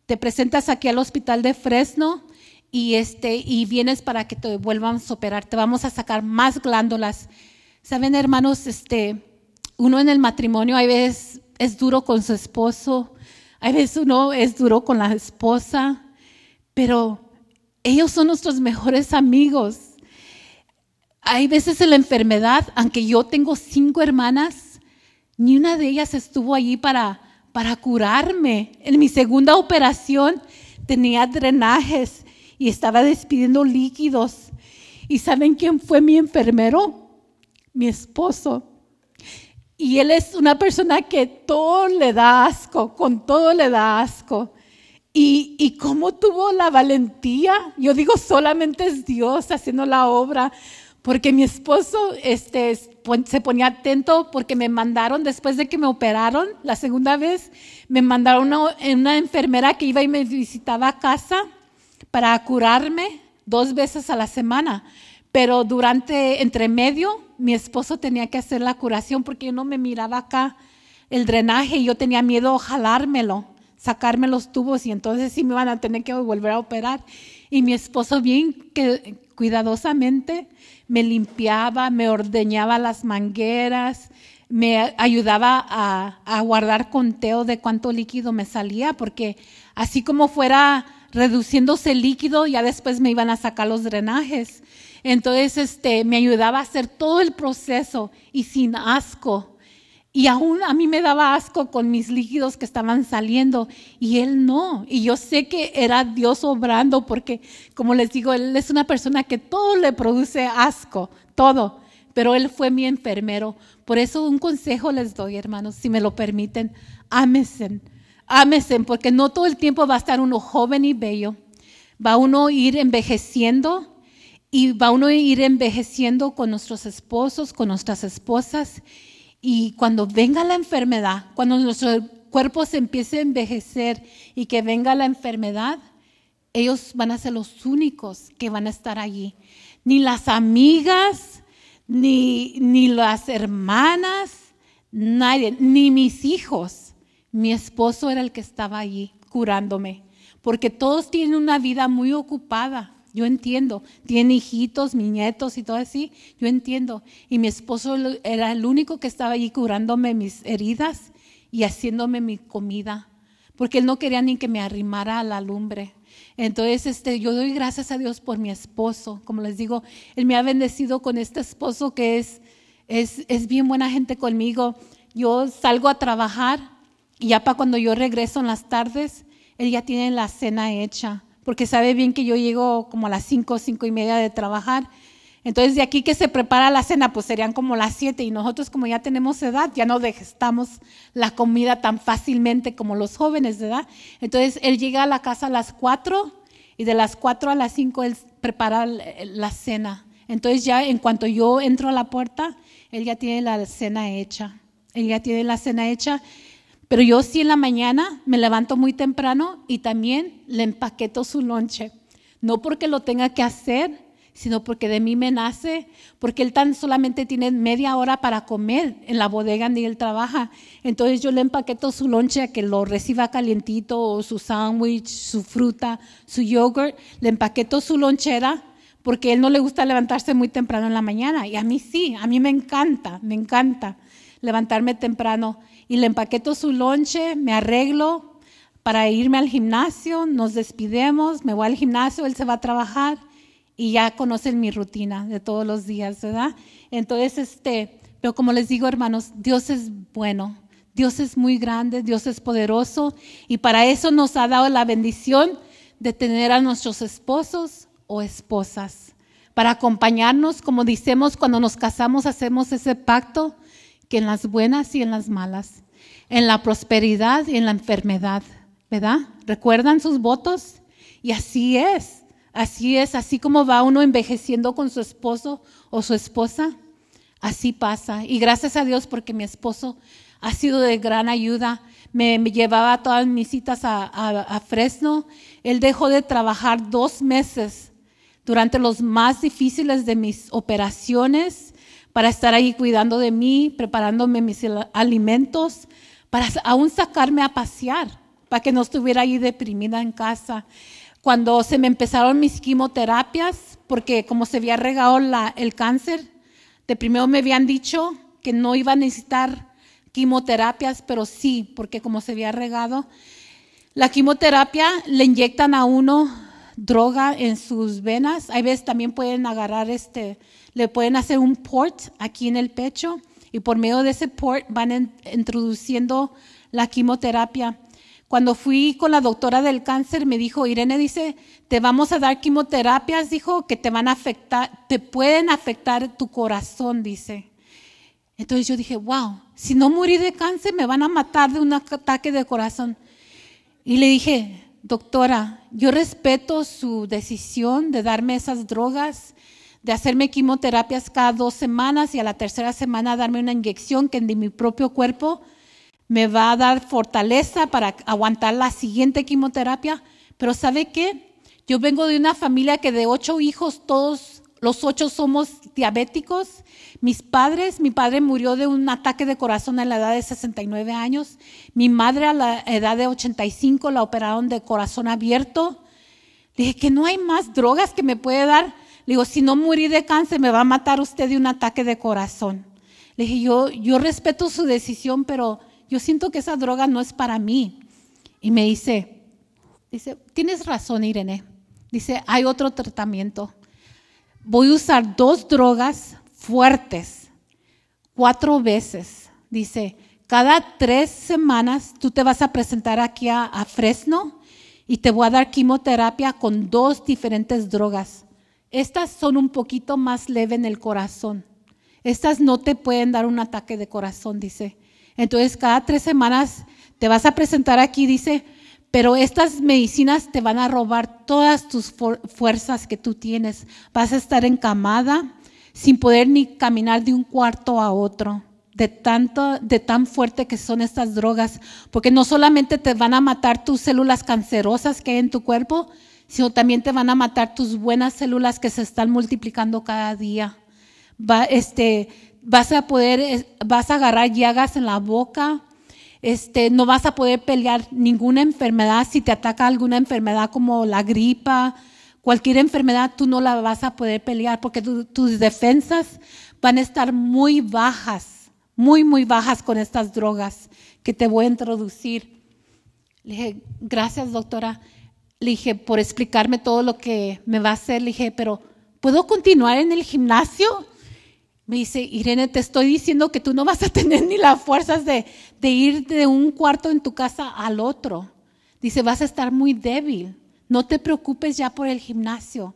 Te presentas aquí al hospital de Fresno y, este, y vienes para que te vuelvan a operar. Te vamos a sacar más glándulas. Saben, hermanos, este, uno en el matrimonio a veces es duro con su esposo, a veces uno es duro con la esposa, pero ellos son nuestros mejores amigos hay veces en la enfermedad, aunque yo tengo cinco hermanas, ni una de ellas estuvo allí para, para curarme. En mi segunda operación tenía drenajes y estaba despidiendo líquidos. ¿Y saben quién fue mi enfermero? Mi esposo. Y él es una persona que todo le da asco, con todo le da asco. Y, y cómo tuvo la valentía, yo digo solamente es Dios haciendo la obra, porque mi esposo este, se ponía atento porque me mandaron, después de que me operaron la segunda vez, me mandaron una, enfermera que iba y me visitaba a casa para curarme dos veces a la semana. Pero durante, entre medio, mi esposo tenía que hacer la curación porque yo no me miraba acá el drenaje y yo tenía miedo jalármelo, sacarme los tubos y entonces sí me van a tener que volver a operar. Y mi esposo bien que cuidadosamente me limpiaba, me ordeñaba las mangueras, me ayudaba a, guardar conteo de cuánto líquido me salía, porque así como fuera reduciéndose el líquido, ya después me iban a sacar los drenajes. Entonces, este, me ayudaba a hacer todo el proceso y sin asco. Y aún a mí me daba asco con mis líquidos que estaban saliendo y él no. Y yo sé que era Dios obrando porque, como les digo, él es una persona que todo le produce asco, todo. Pero él fue mi enfermero. Por eso un consejo les doy, hermanos, si me lo permiten, ámesen, ámesen, porque no todo el tiempo va a estar uno joven y bello. Va uno a ir envejeciendo y va uno a ir envejeciendo con nuestros esposos, con nuestras esposas y cuando venga la enfermedad, cuando nuestro cuerpo se empiece a envejecer y que venga la enfermedad, ellos van a ser los únicos que van a estar allí. Ni las amigas, ni, las hermanas, nadie, ni mis hijos. Mi esposo era el que estaba allí curándome, porque todos tienen una vida muy ocupada. Yo entiendo, tiene hijitos, mis nietos y todo así, yo entiendo. Y mi esposo era el único que estaba allí curándome mis heridas y haciéndome mi comida, porque él no quería ni que me arrimara a la lumbre. Entonces, este, yo doy gracias a Dios por mi esposo. Como les digo, él me ha bendecido con este esposo que es, es, es bien buena gente conmigo. Yo salgo a trabajar y ya para cuando yo regreso en las tardes, él ya tiene la cena hecha porque sabe bien que yo llego como a las 5, cinco y media de trabajar. Entonces, de aquí que se prepara la cena, pues serían como las 7 y nosotros como ya tenemos edad, ya no degestamos la comida tan fácilmente como los jóvenes, de edad. Entonces, él llega a la casa a las 4 y de las 4 a las 5 él prepara la cena. Entonces, ya en cuanto yo entro a la puerta, él ya tiene la cena hecha. Él ya tiene la cena hecha pero yo sí en la mañana me levanto muy temprano y también le empaqueto su lonche. No porque lo tenga que hacer, sino porque de mí me nace, porque él tan solamente tiene media hora para comer en la bodega donde él trabaja. Entonces yo le empaqueto su lonche a que lo reciba calientito, o su sándwich, su fruta, su yogurt, le empaqueto su lonchera, porque él no le gusta levantarse muy temprano en la mañana, y a mí sí, a mí me encanta, me encanta levantarme temprano y le empaqueto su lonche, me arreglo para irme al gimnasio, nos despidemos, me voy al gimnasio, él se va a trabajar y ya conocen mi rutina de todos los días, ¿verdad? Entonces, este, pero como les digo, hermanos, Dios es bueno. Dios es muy grande, Dios es poderoso y para eso nos ha dado la bendición de tener a nuestros esposos o esposas, para acompañarnos, como decimos cuando nos casamos, hacemos ese pacto que en las buenas y en las malas, en la prosperidad y en la enfermedad, ¿verdad? ¿Recuerdan sus votos? Y así es, así es, así como va uno envejeciendo con su esposo o su esposa, así pasa. Y gracias a Dios porque mi esposo ha sido de gran ayuda. Me, llevaba todas mis citas a Fresno. Él dejó de trabajar dos meses durante los más difíciles de mis operaciones para estar ahí cuidando de mí, preparándome mis alimentos, para aún sacarme a pasear, para que no estuviera ahí deprimida en casa. Cuando se me empezaron mis quimioterapias, porque como se había regado el cáncer, de primero me habían dicho que no iba a necesitar quimioterapias, pero sí, porque como se había regado, la quimioterapia le inyectan a uno droga en sus venas, Hay veces también pueden agarrar este, le pueden hacer un port aquí en el pecho y por medio de ese port van introduciendo la quimioterapia. Cuando fui con la doctora del cáncer, me dijo, Irene dice, te vamos a dar quimioterapias, dijo, que te van a afectar, te pueden afectar tu corazón, dice. Entonces yo dije, wow, si no morí de cáncer, me van a matar de un ataque de corazón. Y le dije, doctora, yo respeto su decisión de darme esas drogas de hacerme quimioterapias cada dos semanas y a la tercera semana darme una inyección que de mi propio cuerpo me va a dar fortaleza para aguantar la siguiente quimioterapia. Pero ¿sabe qué? Yo vengo de una familia que de ocho hijos, todos los ocho somos diabéticos. Mis padres, mi padre murió de un ataque de corazón a la edad de 69 años. Mi madre a la edad de 85 la operaron de corazón abierto. Dije que no hay más drogas que me puede dar le digo, si no morí de cáncer, me va a matar usted de un ataque de corazón. Le dije, yo, yo respeto su decisión, pero yo siento que esa droga no es para mí. Y me dice, dice, tienes razón, Irene. Dice, hay otro tratamiento. Voy a usar dos drogas fuertes, cuatro veces. Dice, cada tres semanas tú te vas a presentar aquí a Fresno y te voy a dar quimioterapia con dos diferentes drogas. Estas son un poquito más leve en el corazón. Estas no te pueden dar un ataque de corazón, dice. Entonces, cada tres semanas te vas a presentar aquí, dice, pero estas medicinas te van a robar todas tus fuerzas que tú tienes. Vas a estar encamada sin poder ni caminar de un cuarto a otro. De, tanto, de tan fuerte que son estas drogas, porque no solamente te van a matar tus células cancerosas que hay en tu cuerpo, sino también te van a matar tus buenas células que se están multiplicando cada día. Va, este, vas a poder, eh, vas a agarrar llagas en la boca, este, no vas a poder pelear ninguna enfermedad. Si te ataca alguna enfermedad como la gripa, cualquier enfermedad, tú no la vas a poder pelear porque tus defensas van a estar muy bajas, muy, muy bajas con estas drogas que te voy a introducir. Le dije, gracias doctora le dije, por explicarme todo lo que me va a hacer, le dije, pero ¿puedo continuar en el gimnasio? Me dice, Irene, te estoy diciendo que tú no vas a tener ni las fuerzas de, ir de un cuarto en tu casa al otro. Dice, vas a estar muy débil. No te preocupes ya por el gimnasio.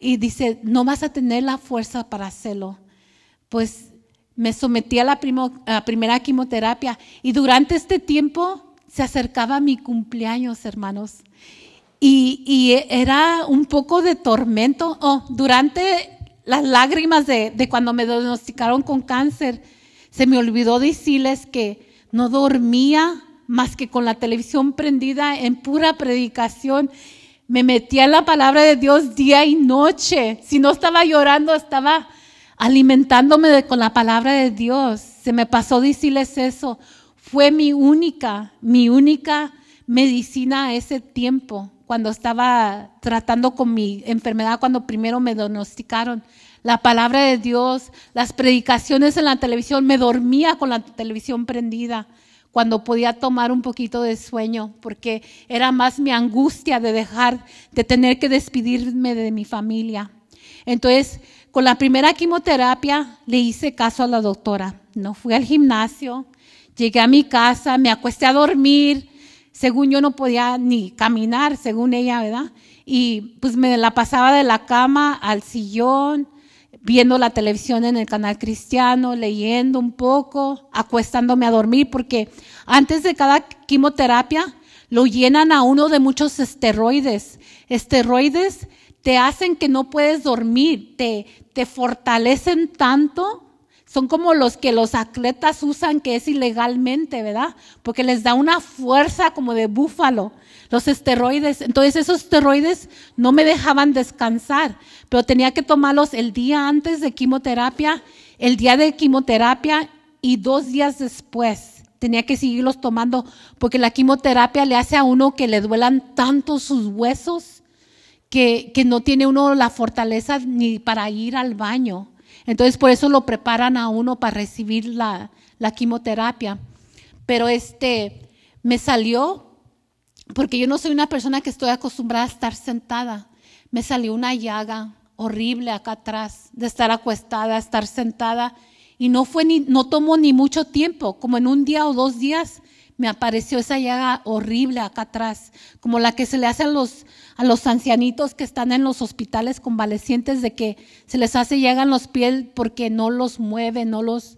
Y dice, no vas a tener la fuerza para hacerlo. Pues me sometí a la, a la primera quimioterapia y durante este tiempo se acercaba mi cumpleaños, hermanos. Y, era un poco de tormento. Oh, durante las lágrimas de, cuando me diagnosticaron con cáncer, se me olvidó decirles que no dormía más que con la televisión prendida en pura predicación. Me metía en la palabra de Dios día y noche. Si no estaba llorando, estaba alimentándome con la palabra de Dios. Se me pasó decirles eso. Fue mi única, mi única medicina a ese tiempo cuando estaba tratando con mi enfermedad, cuando primero me diagnosticaron. La palabra de Dios, las predicaciones en la televisión, me dormía con la televisión prendida cuando podía tomar un poquito de sueño, porque era más mi angustia de dejar, de tener que despedirme de mi familia. Entonces, con la primera quimioterapia le hice caso a la doctora. No fui al gimnasio, llegué a mi casa, me acuesté a dormir, según yo no podía ni caminar, según ella, ¿verdad? Y pues me la pasaba de la cama al sillón, viendo la televisión en el canal cristiano, leyendo un poco, acuestándome a dormir, porque antes de cada quimioterapia lo llenan a uno de muchos esteroides. Esteroides te hacen que no puedes dormir, te, te fortalecen tanto son como los que los atletas usan que es ilegalmente, ¿verdad? Porque les da una fuerza como de búfalo. Los esteroides, entonces esos esteroides no me dejaban descansar, pero tenía que tomarlos el día antes de quimioterapia, el día de quimioterapia y dos días después. Tenía que seguirlos tomando porque la quimioterapia le hace a uno que le duelan tanto sus huesos que, que no tiene uno la fortaleza ni para ir al baño. Entonces por eso lo preparan a uno para recibir la, quimioterapia. Pero este, me salió, porque yo no soy una persona que estoy acostumbrada a estar sentada, me salió una llaga horrible acá atrás de estar acostada, estar sentada. Y no fue ni, no tomó ni mucho tiempo, como en un día o dos días me apareció esa llaga horrible acá atrás, como la que se le hace a los, a los ancianitos que están en los hospitales convalecientes, de que se les hace llaga en los pies porque no los mueve, no los,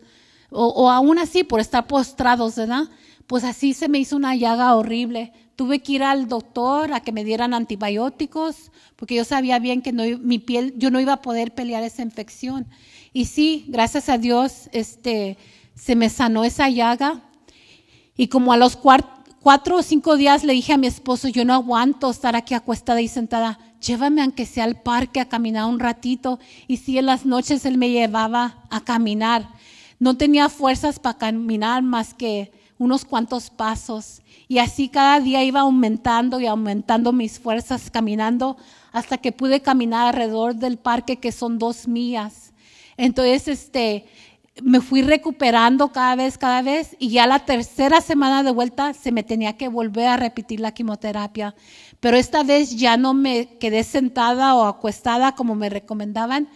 o, o aún así por estar postrados, ¿verdad? Pues así se me hizo una llaga horrible. Tuve que ir al doctor a que me dieran antibióticos, porque yo sabía bien que no, mi piel, yo no iba a poder pelear esa infección. Y sí, gracias a Dios, este, se me sanó esa llaga y como a los cuatro o cinco días le dije a mi esposo, yo no aguanto estar aquí acuestada y sentada, llévame aunque sea al parque a caminar un ratito. Y sí, en las noches él me llevaba a caminar. No tenía fuerzas para caminar más que unos cuantos pasos. Y así cada día iba aumentando y aumentando mis fuerzas caminando hasta que pude caminar alrededor del parque que son dos millas. Entonces, este, me fui recuperando cada vez, cada vez, y ya la tercera semana de vuelta se me tenía que volver a repetir la quimioterapia. Pero esta vez ya no me quedé sentada o acostada como me recomendaban,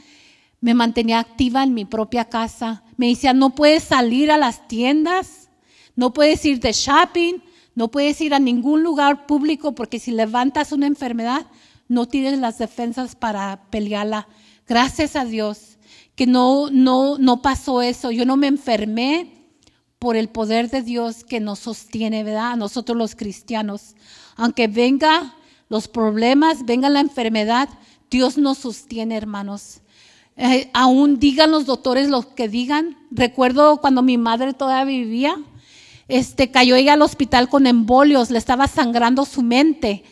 me mantenía activa en mi propia casa. Me decían, no puedes salir a las tiendas, no puedes ir de shopping, no puedes ir a ningún lugar público porque si levantas una enfermedad, no tienes las defensas para pelearla. Gracias a Dios que no, no, no pasó eso, yo no me enfermé por el poder de Dios que nos sostiene, ¿verdad? A nosotros los cristianos. Aunque venga los problemas, venga la enfermedad, Dios nos sostiene, hermanos. Eh, aún digan los doctores lo que digan. Recuerdo cuando mi madre todavía vivía, este, cayó ella al hospital con embolios, le estaba sangrando su mente.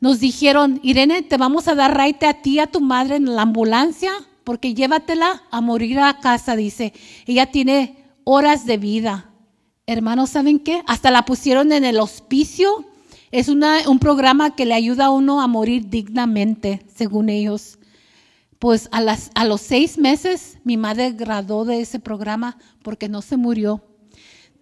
Nos dijeron, Irene, te vamos a dar raite a ti, a tu madre en la ambulancia porque llévatela a morir a casa, dice. Ella tiene horas de vida. Hermanos, ¿saben qué? Hasta la pusieron en el hospicio. Es un programa que le ayuda a uno a morir dignamente, según ellos. Pues a, a los seis meses mi madre graduó de ese programa porque no se murió.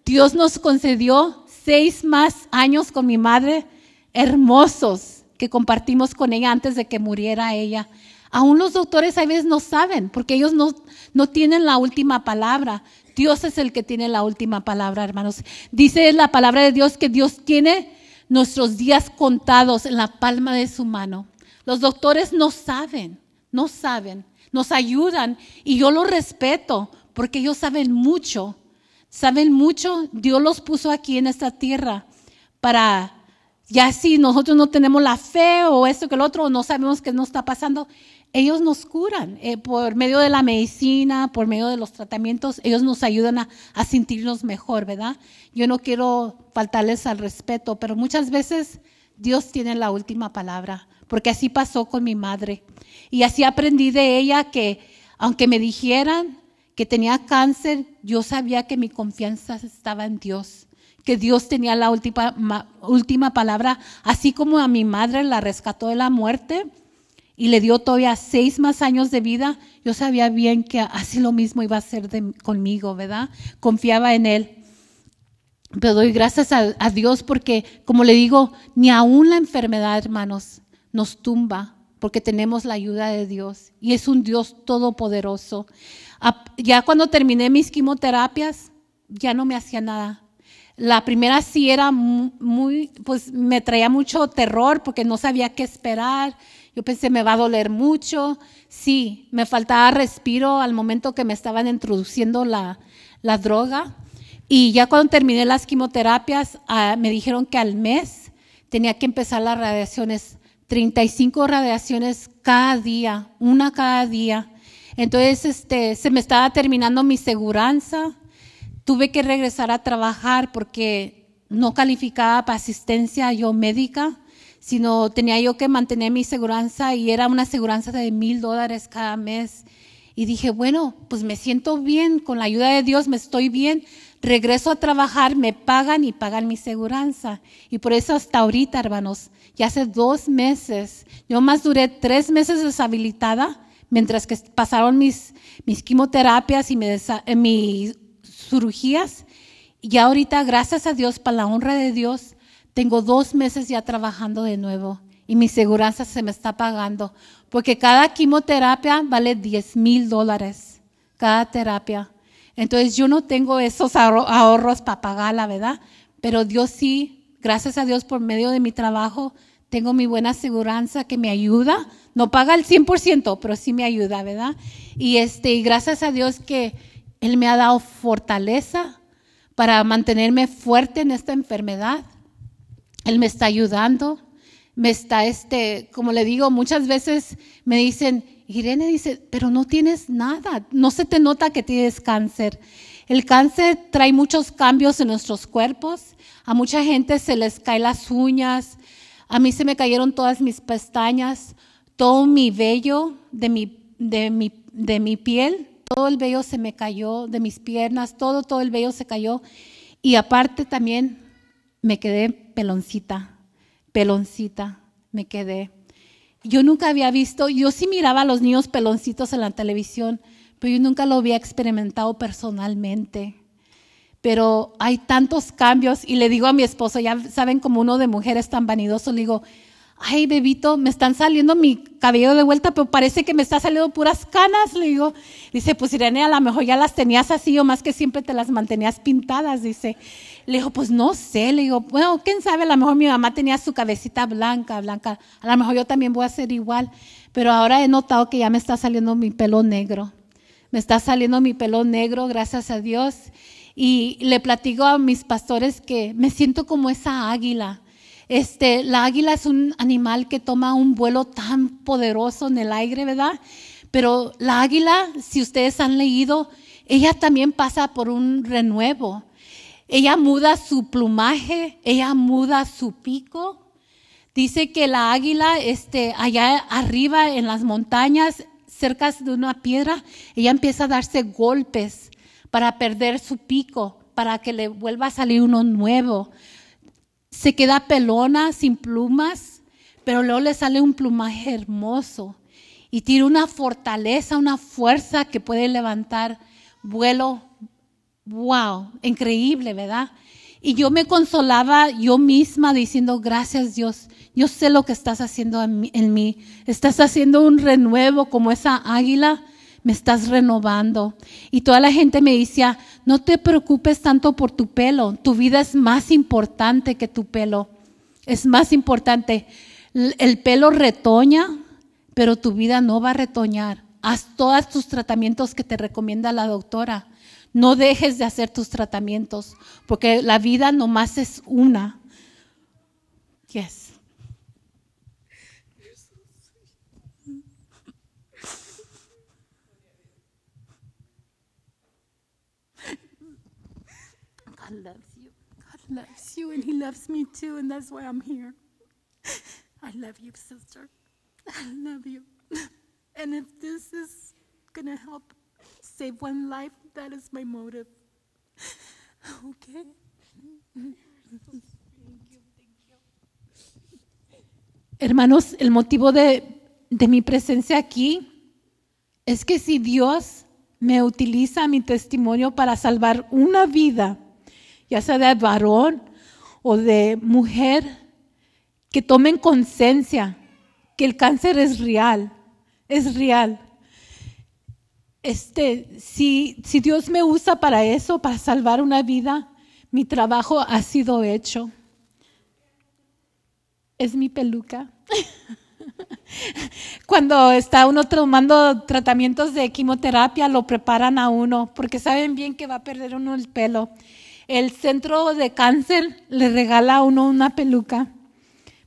Dios nos concedió seis más años con mi madre, hermosos, que compartimos con ella antes de que muriera ella. Aún los doctores a veces no saben porque ellos no, no tienen la última palabra. Dios es el que tiene la última palabra, hermanos. Dice la palabra de Dios que Dios tiene nuestros días contados en la palma de su mano. Los doctores no saben, no saben, nos ayudan y yo los respeto porque ellos saben mucho, saben mucho. Dios los puso aquí en esta tierra para, ya si nosotros no tenemos la fe o esto que el otro, no sabemos qué nos está pasando, ellos nos curan eh, por medio de la medicina, por medio de los tratamientos, ellos nos ayudan a, sentirnos mejor, ¿verdad? Yo no quiero faltarles al respeto, pero muchas veces Dios tiene la última palabra, porque así pasó con mi madre. Y así aprendí de ella que aunque me dijeran que tenía cáncer, yo sabía que mi confianza estaba en Dios que Dios tenía la última, última palabra, así como a mi madre la rescató de la muerte, y le dio todavía seis más años de vida, yo sabía bien que así lo mismo iba a ser conmigo, ¿verdad? Confiaba en Él. Pero doy gracias a, a, Dios porque, como le digo, ni aún la enfermedad, hermanos, nos tumba porque tenemos la ayuda de Dios y es un Dios todopoderoso. Ya cuando terminé mis quimioterapias, ya no me hacía nada. La primera sí era muy, pues me traía mucho terror porque no sabía qué esperar yo pensé, me va a doler mucho. Sí, me faltaba respiro al momento que me estaban introduciendo la, la droga. Y ya cuando terminé las quimioterapias, ah, me dijeron que al mes tenía que empezar las radiaciones, 35 radiaciones cada día, una cada día. Entonces, este, se me estaba terminando mi seguranza. Tuve que regresar a trabajar porque no calificaba para asistencia yo médica sino tenía yo que mantener mi seguranza y era una seguranza de mil dólares cada mes. Y dije, bueno, pues me siento bien, con la ayuda de Dios me estoy bien, regreso a trabajar, me pagan y pagan mi seguranza. Y por eso hasta ahorita, hermanos, ya hace dos meses, yo más duré tres meses deshabilitada, mientras que pasaron mis, mis quimioterapias y mis, eh, mis cirugías. Y ahorita, gracias a Dios, para la honra de Dios, tengo dos meses ya trabajando de nuevo y mi seguridad se me está pagando porque cada quimioterapia vale 10 mil dólares, cada terapia. Entonces yo no tengo esos ahorros para pagarla, ¿verdad? Pero Dios sí, gracias a Dios por medio de mi trabajo, tengo mi buena seguridad que me ayuda. No paga el 100%, pero sí me ayuda, ¿verdad? Y, este, y gracias a Dios que Él me ha dado fortaleza para mantenerme fuerte en esta enfermedad. Él me está ayudando, me está, este, como le digo, muchas veces me dicen, Irene dice, pero no tienes nada, no se te nota que tienes cáncer. El cáncer trae muchos cambios en nuestros cuerpos, a mucha gente se les caen las uñas, a mí se me cayeron todas mis pestañas, todo mi vello de mi, de mi, de mi piel, todo el vello se me cayó de mis piernas, todo, todo el vello se cayó. Y aparte también me quedé peloncita, peloncita, me quedé. Yo nunca había visto, yo sí miraba a los niños peloncitos en la televisión, pero yo nunca lo había experimentado personalmente. Pero hay tantos cambios y le digo a mi esposo, ya saben como uno de mujeres tan vanidoso, le digo, ay, bebito, me están saliendo mi cabello de vuelta, pero parece que me está saliendo puras canas, le digo. Dice, pues Irene, a lo mejor ya las tenías así o más que siempre te las mantenías pintadas, dice. Le digo, pues no sé, le digo, bueno, quién sabe, a lo mejor mi mamá tenía su cabecita blanca, blanca, a lo mejor yo también voy a ser igual, pero ahora he notado que ya me está saliendo mi pelo negro, me está saliendo mi pelo negro, gracias a Dios. Y le platico a mis pastores que me siento como esa águila este, la águila es un animal que toma un vuelo tan poderoso en el aire, ¿verdad? Pero la águila, si ustedes han leído, ella también pasa por un renuevo. Ella muda su plumaje, ella muda su pico. Dice que la águila, este, allá arriba en las montañas, cerca de una piedra, ella empieza a darse golpes para perder su pico, para que le vuelva a salir uno nuevo, se queda pelona, sin plumas, pero luego le sale un plumaje hermoso y tiene una fortaleza, una fuerza que puede levantar vuelo. ¡Wow! Increíble, ¿verdad? Y yo me consolaba yo misma diciendo, gracias Dios, yo sé lo que estás haciendo en mí. Estás haciendo un renuevo como esa águila me estás renovando. Y toda la gente me decía, no te preocupes tanto por tu pelo, tu vida es más importante que tu pelo, es más importante. El pelo retoña, pero tu vida no va a retoñar. Haz todos tus tratamientos que te recomienda la doctora. No dejes de hacer tus tratamientos, porque la vida nomás es una. Yes. you and He loves me too, and that's why I'm here. I love you, sister. I love you. And if this is going to help save one life, that is my motive. Okay? Hermanos, el motivo de, de mi presencia aquí es que si Dios me utiliza mi testimonio para salvar una vida, ya sea de varón o de mujer que tomen conciencia que el cáncer es real, es real. Este, si, si Dios me usa para eso, para salvar una vida, mi trabajo ha sido hecho. Es mi peluca. Cuando está uno tomando tratamientos de quimioterapia, lo preparan a uno, porque saben bien que va a perder uno el pelo el centro de cáncer le regala a uno una peluca,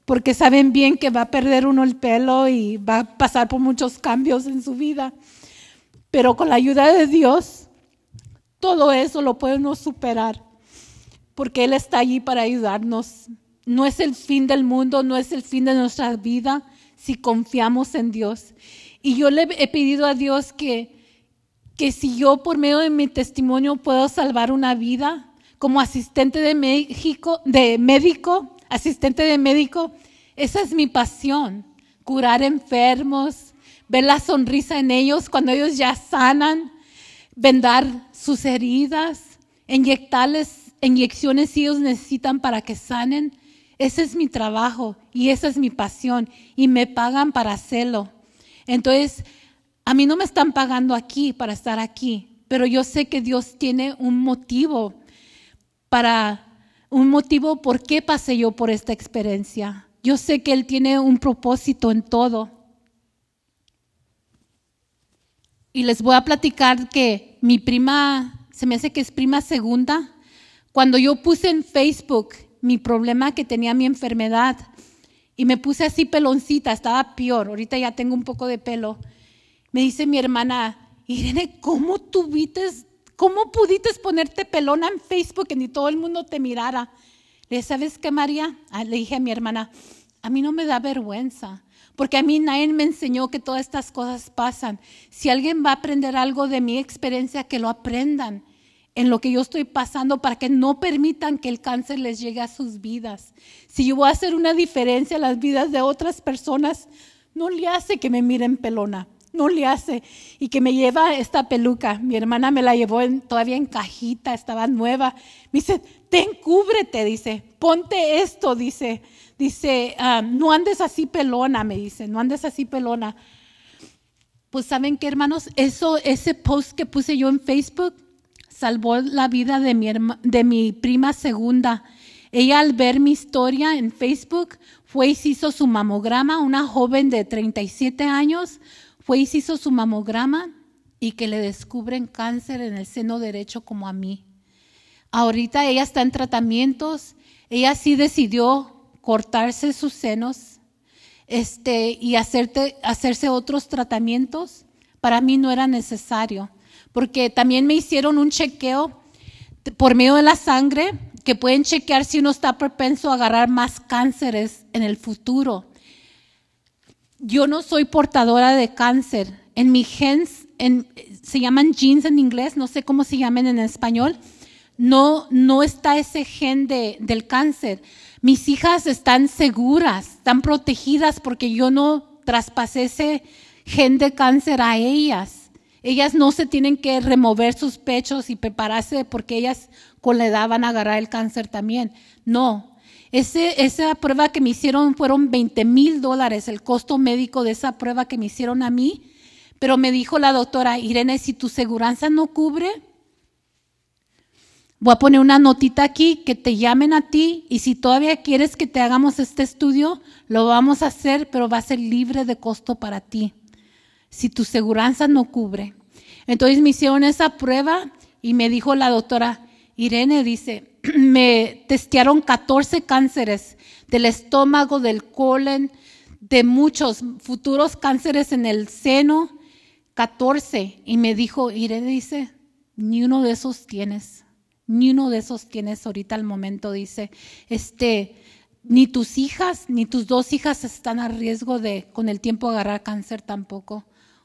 porque saben bien que va a perder uno el pelo y va a pasar por muchos cambios en su vida. Pero con la ayuda de Dios, todo eso lo puede uno superar, porque Él está allí para ayudarnos. No es el fin del mundo, no es el fin de nuestra vida si confiamos en Dios. Y yo le he pedido a Dios que, que si yo por medio de mi testimonio puedo salvar una vida, como asistente de, México, de médico, asistente de médico, esa es mi pasión, curar enfermos, ver la sonrisa en ellos cuando ellos ya sanan, vendar sus heridas, inyectarles inyecciones si ellos necesitan para que sanen. Ese es mi trabajo y esa es mi pasión y me pagan para hacerlo. Entonces, a mí no me están pagando aquí para estar aquí, pero yo sé que Dios tiene un motivo para un motivo por qué pasé yo por esta experiencia. Yo sé que Él tiene un propósito en todo. Y les voy a platicar que mi prima, se me hace que es prima segunda, cuando yo puse en Facebook mi problema que tenía mi enfermedad y me puse así peloncita, estaba peor, ahorita ya tengo un poco de pelo, me dice mi hermana, Irene, ¿cómo tuviste ¿Cómo pudiste ponerte pelona en Facebook que ni todo el mundo te mirara? Le dije, ¿sabes qué, María? Ah, le dije a mi hermana, a mí no me da vergüenza, porque a mí nadie me enseñó que todas estas cosas pasan. Si alguien va a aprender algo de mi experiencia, que lo aprendan en lo que yo estoy pasando para que no permitan que el cáncer les llegue a sus vidas. Si yo voy a hacer una diferencia en las vidas de otras personas, no le hace que me miren pelona no le hace. Y que me lleva esta peluca. Mi hermana me la llevó todavía en cajita, estaba nueva. Me dice, ten, cúbrete, dice, ponte esto, dice. Dice, ah, no andes así pelona, me dice, no andes así pelona. Pues saben qué, hermanos, eso, ese post que puse yo en Facebook salvó la vida de mi, de mi prima segunda. Ella al ver mi historia en Facebook fue y se hizo su mamograma, una joven de 37 años, fue y se hizo su mamograma y que le descubren cáncer en el seno derecho como a mí. Ahorita ella está en tratamientos, ella sí decidió cortarse sus senos este, y hacerse otros tratamientos. Para mí no era necesario, porque también me hicieron un chequeo por medio de la sangre, que pueden chequear si uno está propenso a agarrar más cánceres en el futuro yo no soy portadora de cáncer. En mi genes, en, se llaman jeans en inglés, no sé cómo se llaman en español. No, no está ese gen de, del cáncer. Mis hijas están seguras, están protegidas porque yo no traspasé ese gen de cáncer a ellas. Ellas no se tienen que remover sus pechos y prepararse porque ellas con la edad van a agarrar el cáncer también. No, esa prueba que me hicieron fueron 20 mil dólares, el costo médico de esa prueba que me hicieron a mí. Pero me dijo la doctora, Irene, si tu seguranza no cubre, voy a poner una notita aquí que te llamen a ti y si todavía quieres que te hagamos este estudio, lo vamos a hacer, pero va a ser libre de costo para ti, si tu seguranza no cubre. Entonces me hicieron esa prueba y me dijo la doctora, Irene dice, me testearon 14 cánceres del estómago, del colon, de muchos futuros cánceres en el seno, 14. Y me dijo, Irene dice, ni uno de esos tienes, ni uno de esos tienes ahorita al momento, dice, este, ni tus hijas, ni tus dos hijas están a riesgo de con el tiempo agarrar cáncer tampoco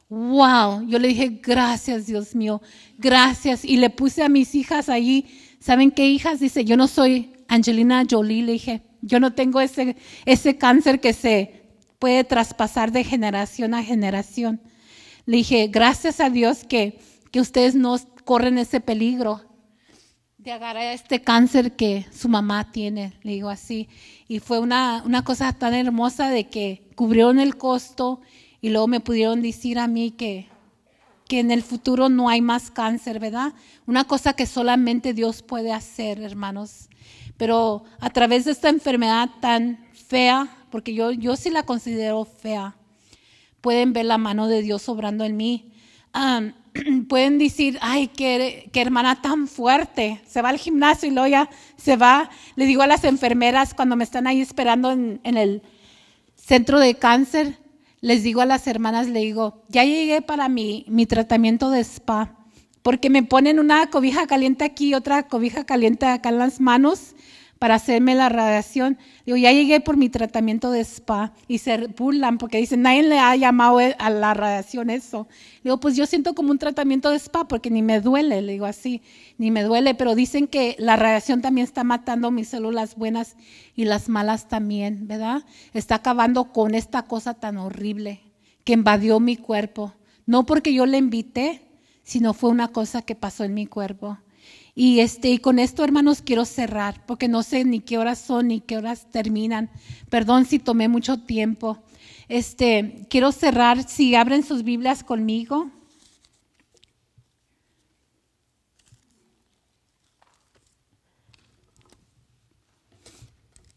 wow, yo le dije, gracias Dios mío, gracias. Y le puse a mis hijas ahí, ¿saben qué hijas? Dice, yo no soy Angelina Jolie, le dije, yo no tengo ese, ese cáncer que se puede traspasar de generación a generación. Le dije, gracias a Dios que, que ustedes no corren ese peligro de agarrar este cáncer que su mamá tiene, le digo así. Y fue una, una cosa tan hermosa de que cubrieron el costo y luego me pudieron decir a mí que, que en el futuro no hay más cáncer, ¿verdad? Una cosa que solamente Dios puede hacer, hermanos. Pero a través de esta enfermedad tan fea, porque yo, yo sí la considero fea, pueden ver la mano de Dios obrando en mí. pueden decir, ay, er-, qué, hermana tan fuerte, se va al gimnasio y luego ya se va. Le digo a las enfermeras cuando me están ahí esperando en el centro de cáncer, les digo a las hermanas, le digo, ya llegué para mi, mi tratamiento de spa, porque me ponen una cobija caliente aquí, otra cobija caliente acá en las manos, para hacerme la radiación. Digo, ya llegué por mi tratamiento de spa y se burlan porque dicen, nadie le ha llamado a la radiación eso. Digo, pues yo siento como un tratamiento de spa porque ni me duele, le digo así, ni me duele, pero dicen que la radiación también está matando mis células buenas y las malas también, ¿verdad? Está acabando con esta cosa tan horrible que invadió mi cuerpo. No porque yo le invité, sino fue una cosa que pasó en mi cuerpo. Y, este, y con esto, hermanos, quiero cerrar, porque no sé ni qué horas son ni qué horas terminan. Perdón si tomé mucho tiempo. Este, quiero cerrar, si abren sus Biblias conmigo.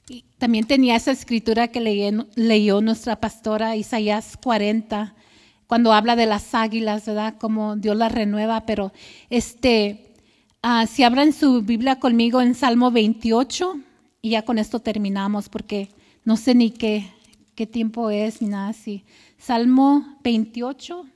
Y también tenía esa escritura que leyó, leyó nuestra pastora Isaías 40, cuando habla de las águilas, ¿verdad? Como Dios las renueva, pero este, Ah, si abran su Biblia conmigo en Salmo 28 y ya con esto terminamos porque no sé ni qué, qué tiempo es ni nada así. Salmo 28.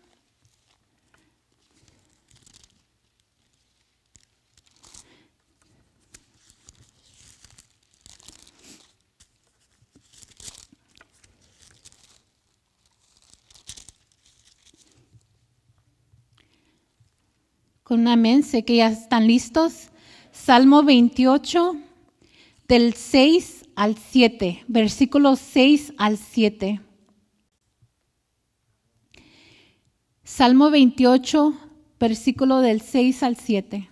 Con un amén, sé que ya están listos. Salmo 28, del 6 al 7, Versículo 6 al 7. Salmo 28, versículo del 6 al 7.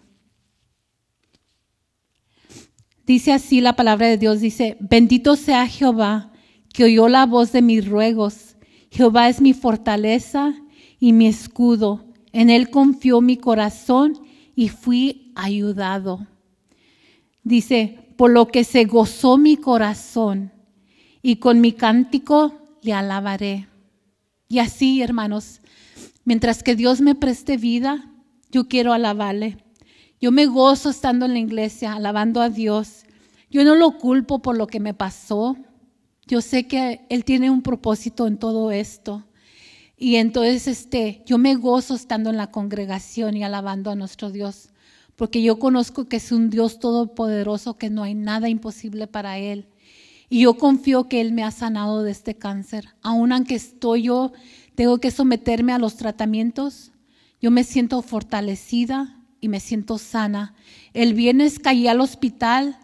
Dice así la palabra de Dios, dice, bendito sea Jehová, que oyó la voz de mis ruegos. Jehová es mi fortaleza y mi escudo en Él confió mi corazón y fui ayudado. Dice, por lo que se gozó mi corazón y con mi cántico le alabaré. Y así, hermanos, mientras que Dios me preste vida, yo quiero alabarle. Yo me gozo estando en la iglesia, alabando a Dios. Yo no lo culpo por lo que me pasó. Yo sé que Él tiene un propósito en todo esto. Y entonces este, yo me gozo estando en la congregación y alabando a nuestro Dios, porque yo conozco que es un Dios todopoderoso, que no hay nada imposible para Él. Y yo confío que Él me ha sanado de este cáncer. Aun aunque estoy yo, tengo que someterme a los tratamientos, yo me siento fortalecida y me siento sana. El viernes caí al hospital,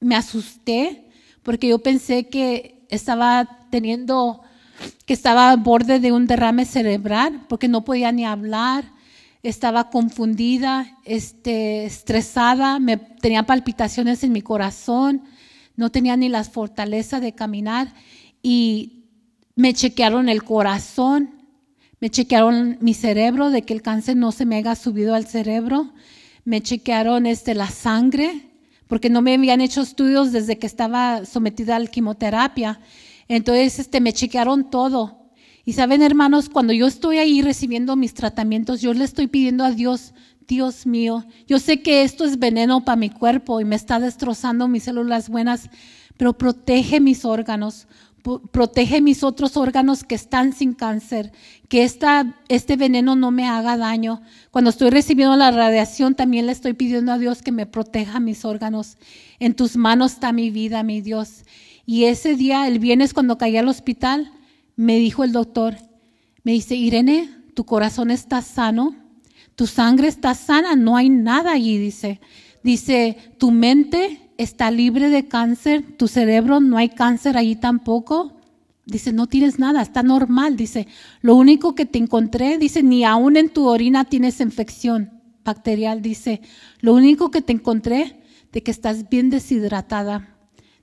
me asusté porque yo pensé que estaba teniendo que estaba al borde de un derrame cerebral porque no podía ni hablar, estaba confundida, este, estresada, me, tenía palpitaciones en mi corazón, no tenía ni la fortaleza de caminar y me chequearon el corazón, me chequearon mi cerebro de que el cáncer no se me haya subido al cerebro, me chequearon este, la sangre porque no me habían hecho estudios desde que estaba sometida a la quimioterapia entonces este, me chequearon todo. Y saben, hermanos, cuando yo estoy ahí recibiendo mis tratamientos, yo le estoy pidiendo a Dios, Dios mío, yo sé que esto es veneno para mi cuerpo y me está destrozando mis células buenas, pero protege mis órganos, protege mis otros órganos que están sin cáncer, que esta, este veneno no me haga daño. Cuando estoy recibiendo la radiación, también le estoy pidiendo a Dios que me proteja mis órganos. En tus manos está mi vida, mi Dios. Y ese día, el viernes, cuando caí al hospital, me dijo el doctor, me dice, Irene, tu corazón está sano, tu sangre está sana, no hay nada allí, dice. Dice, tu mente está libre de cáncer, tu cerebro no hay cáncer allí tampoco. Dice, no tienes nada, está normal. Dice, lo único que te encontré, dice, ni aún en tu orina tienes infección bacterial. Dice, lo único que te encontré de que estás bien deshidratada.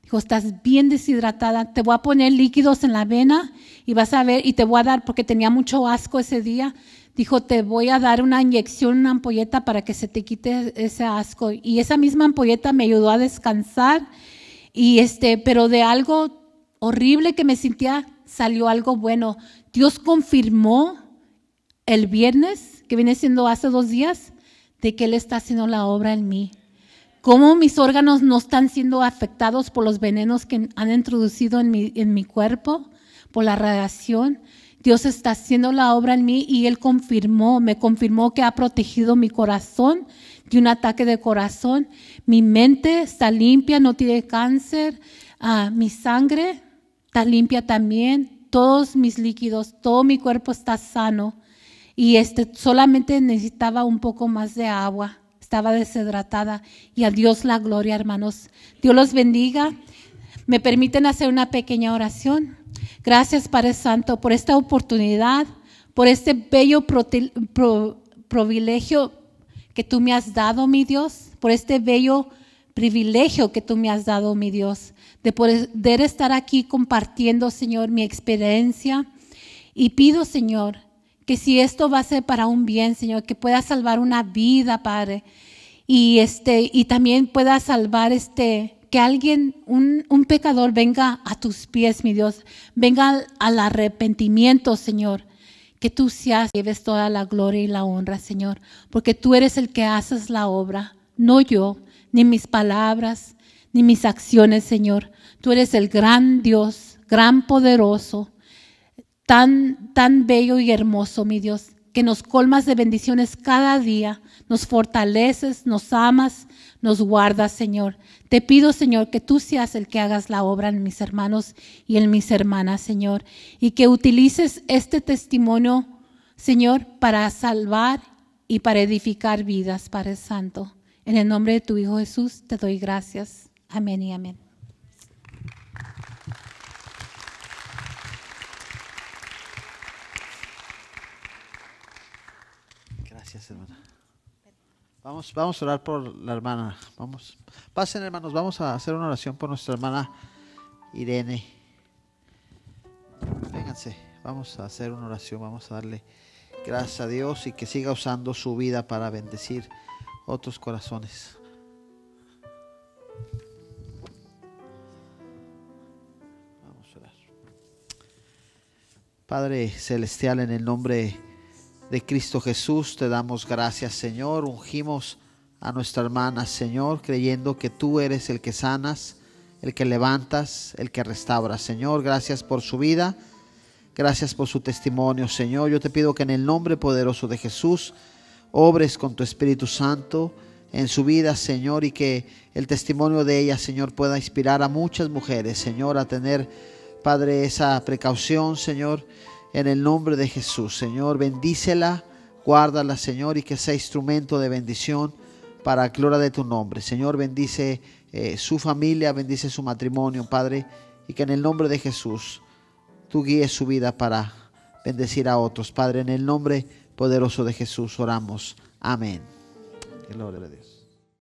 Dijo, estás bien deshidratada, te voy a poner líquidos en la vena y vas a ver, y te voy a dar, porque tenía mucho asco ese día, dijo, te voy a dar una inyección, una ampolleta para que se te quite ese asco. Y esa misma ampolleta me ayudó a descansar, y este, pero de algo horrible que me sentía, salió algo bueno. Dios confirmó el viernes, que viene siendo hace dos días, de que Él está haciendo la obra en mí cómo mis órganos no están siendo afectados por los venenos que han introducido en mi, cuerpo, por la radiación. Dios está haciendo la obra en mí y Él confirmó, me confirmó que ha protegido mi corazón de un ataque de corazón. Mi mente está limpia, no tiene cáncer. Ah, mi sangre está limpia también. Todos mis líquidos, todo mi cuerpo está sano. Y este, solamente necesitaba un poco más de agua estaba deshidratada. Y a Dios la gloria, hermanos. Dios los bendiga. Me permiten hacer una pequeña oración. Gracias, Padre Santo, por esta oportunidad, por este bello privilegio que tú me has dado, mi Dios, por este bello privilegio que tú me has dado, mi Dios, de poder estar aquí compartiendo, Señor, mi experiencia. Y pido, Señor, que si esto va a ser para un bien, Señor, que pueda salvar una vida, Padre, y, este, y también pueda salvar este, que alguien, un, un, pecador venga a tus pies, mi Dios, venga al, arrepentimiento, Señor. Que tú seas, lleves toda la gloria y la honra, Señor, porque tú eres el que haces la obra, no yo, ni mis palabras, ni mis acciones, Señor. Tú eres el gran Dios, gran poderoso, tan, tan bello y hermoso, mi Dios, que nos colmas de bendiciones cada día, nos fortaleces, nos amas, nos guardas, Señor. Te pido, Señor, que tú seas el que hagas la obra en mis hermanos y en mis hermanas, Señor, y que utilices este testimonio, Señor, para salvar y para edificar vidas, Padre Santo. En el nombre de tu Hijo Jesús te doy gracias. Amén y amén. Vamos, a orar por la hermana. Vamos. Pasen, hermanos, vamos a hacer una oración por nuestra hermana Irene. Vénganse, vamos a hacer una oración, vamos a darle gracias a Dios y que siga usando su vida para bendecir otros corazones. Vamos a orar. Padre Celestial, en el nombre de de Cristo Jesús, te damos gracias, Señor. Ungimos a nuestra hermana, Señor, creyendo que tú eres el que sanas, el que levantas, el que restaura Señor, gracias por su vida. Gracias por su testimonio, Señor. Yo te pido que en el nombre poderoso de Jesús obres con tu Espíritu Santo en su vida, Señor, y que el testimonio de ella, Señor, pueda inspirar a muchas mujeres, Señor, a tener, Padre, esa precaución, Señor, en el nombre de Jesús. Señor, bendícela, guárdala, Señor, y que sea instrumento de bendición para la gloria de tu nombre. Señor, bendice eh, su familia, bendice su matrimonio, Padre, y que en el nombre de Jesús tú guíes su vida para bendecir a otros. Padre, en el nombre poderoso de Jesús oramos. Amén. Gloria a Dios.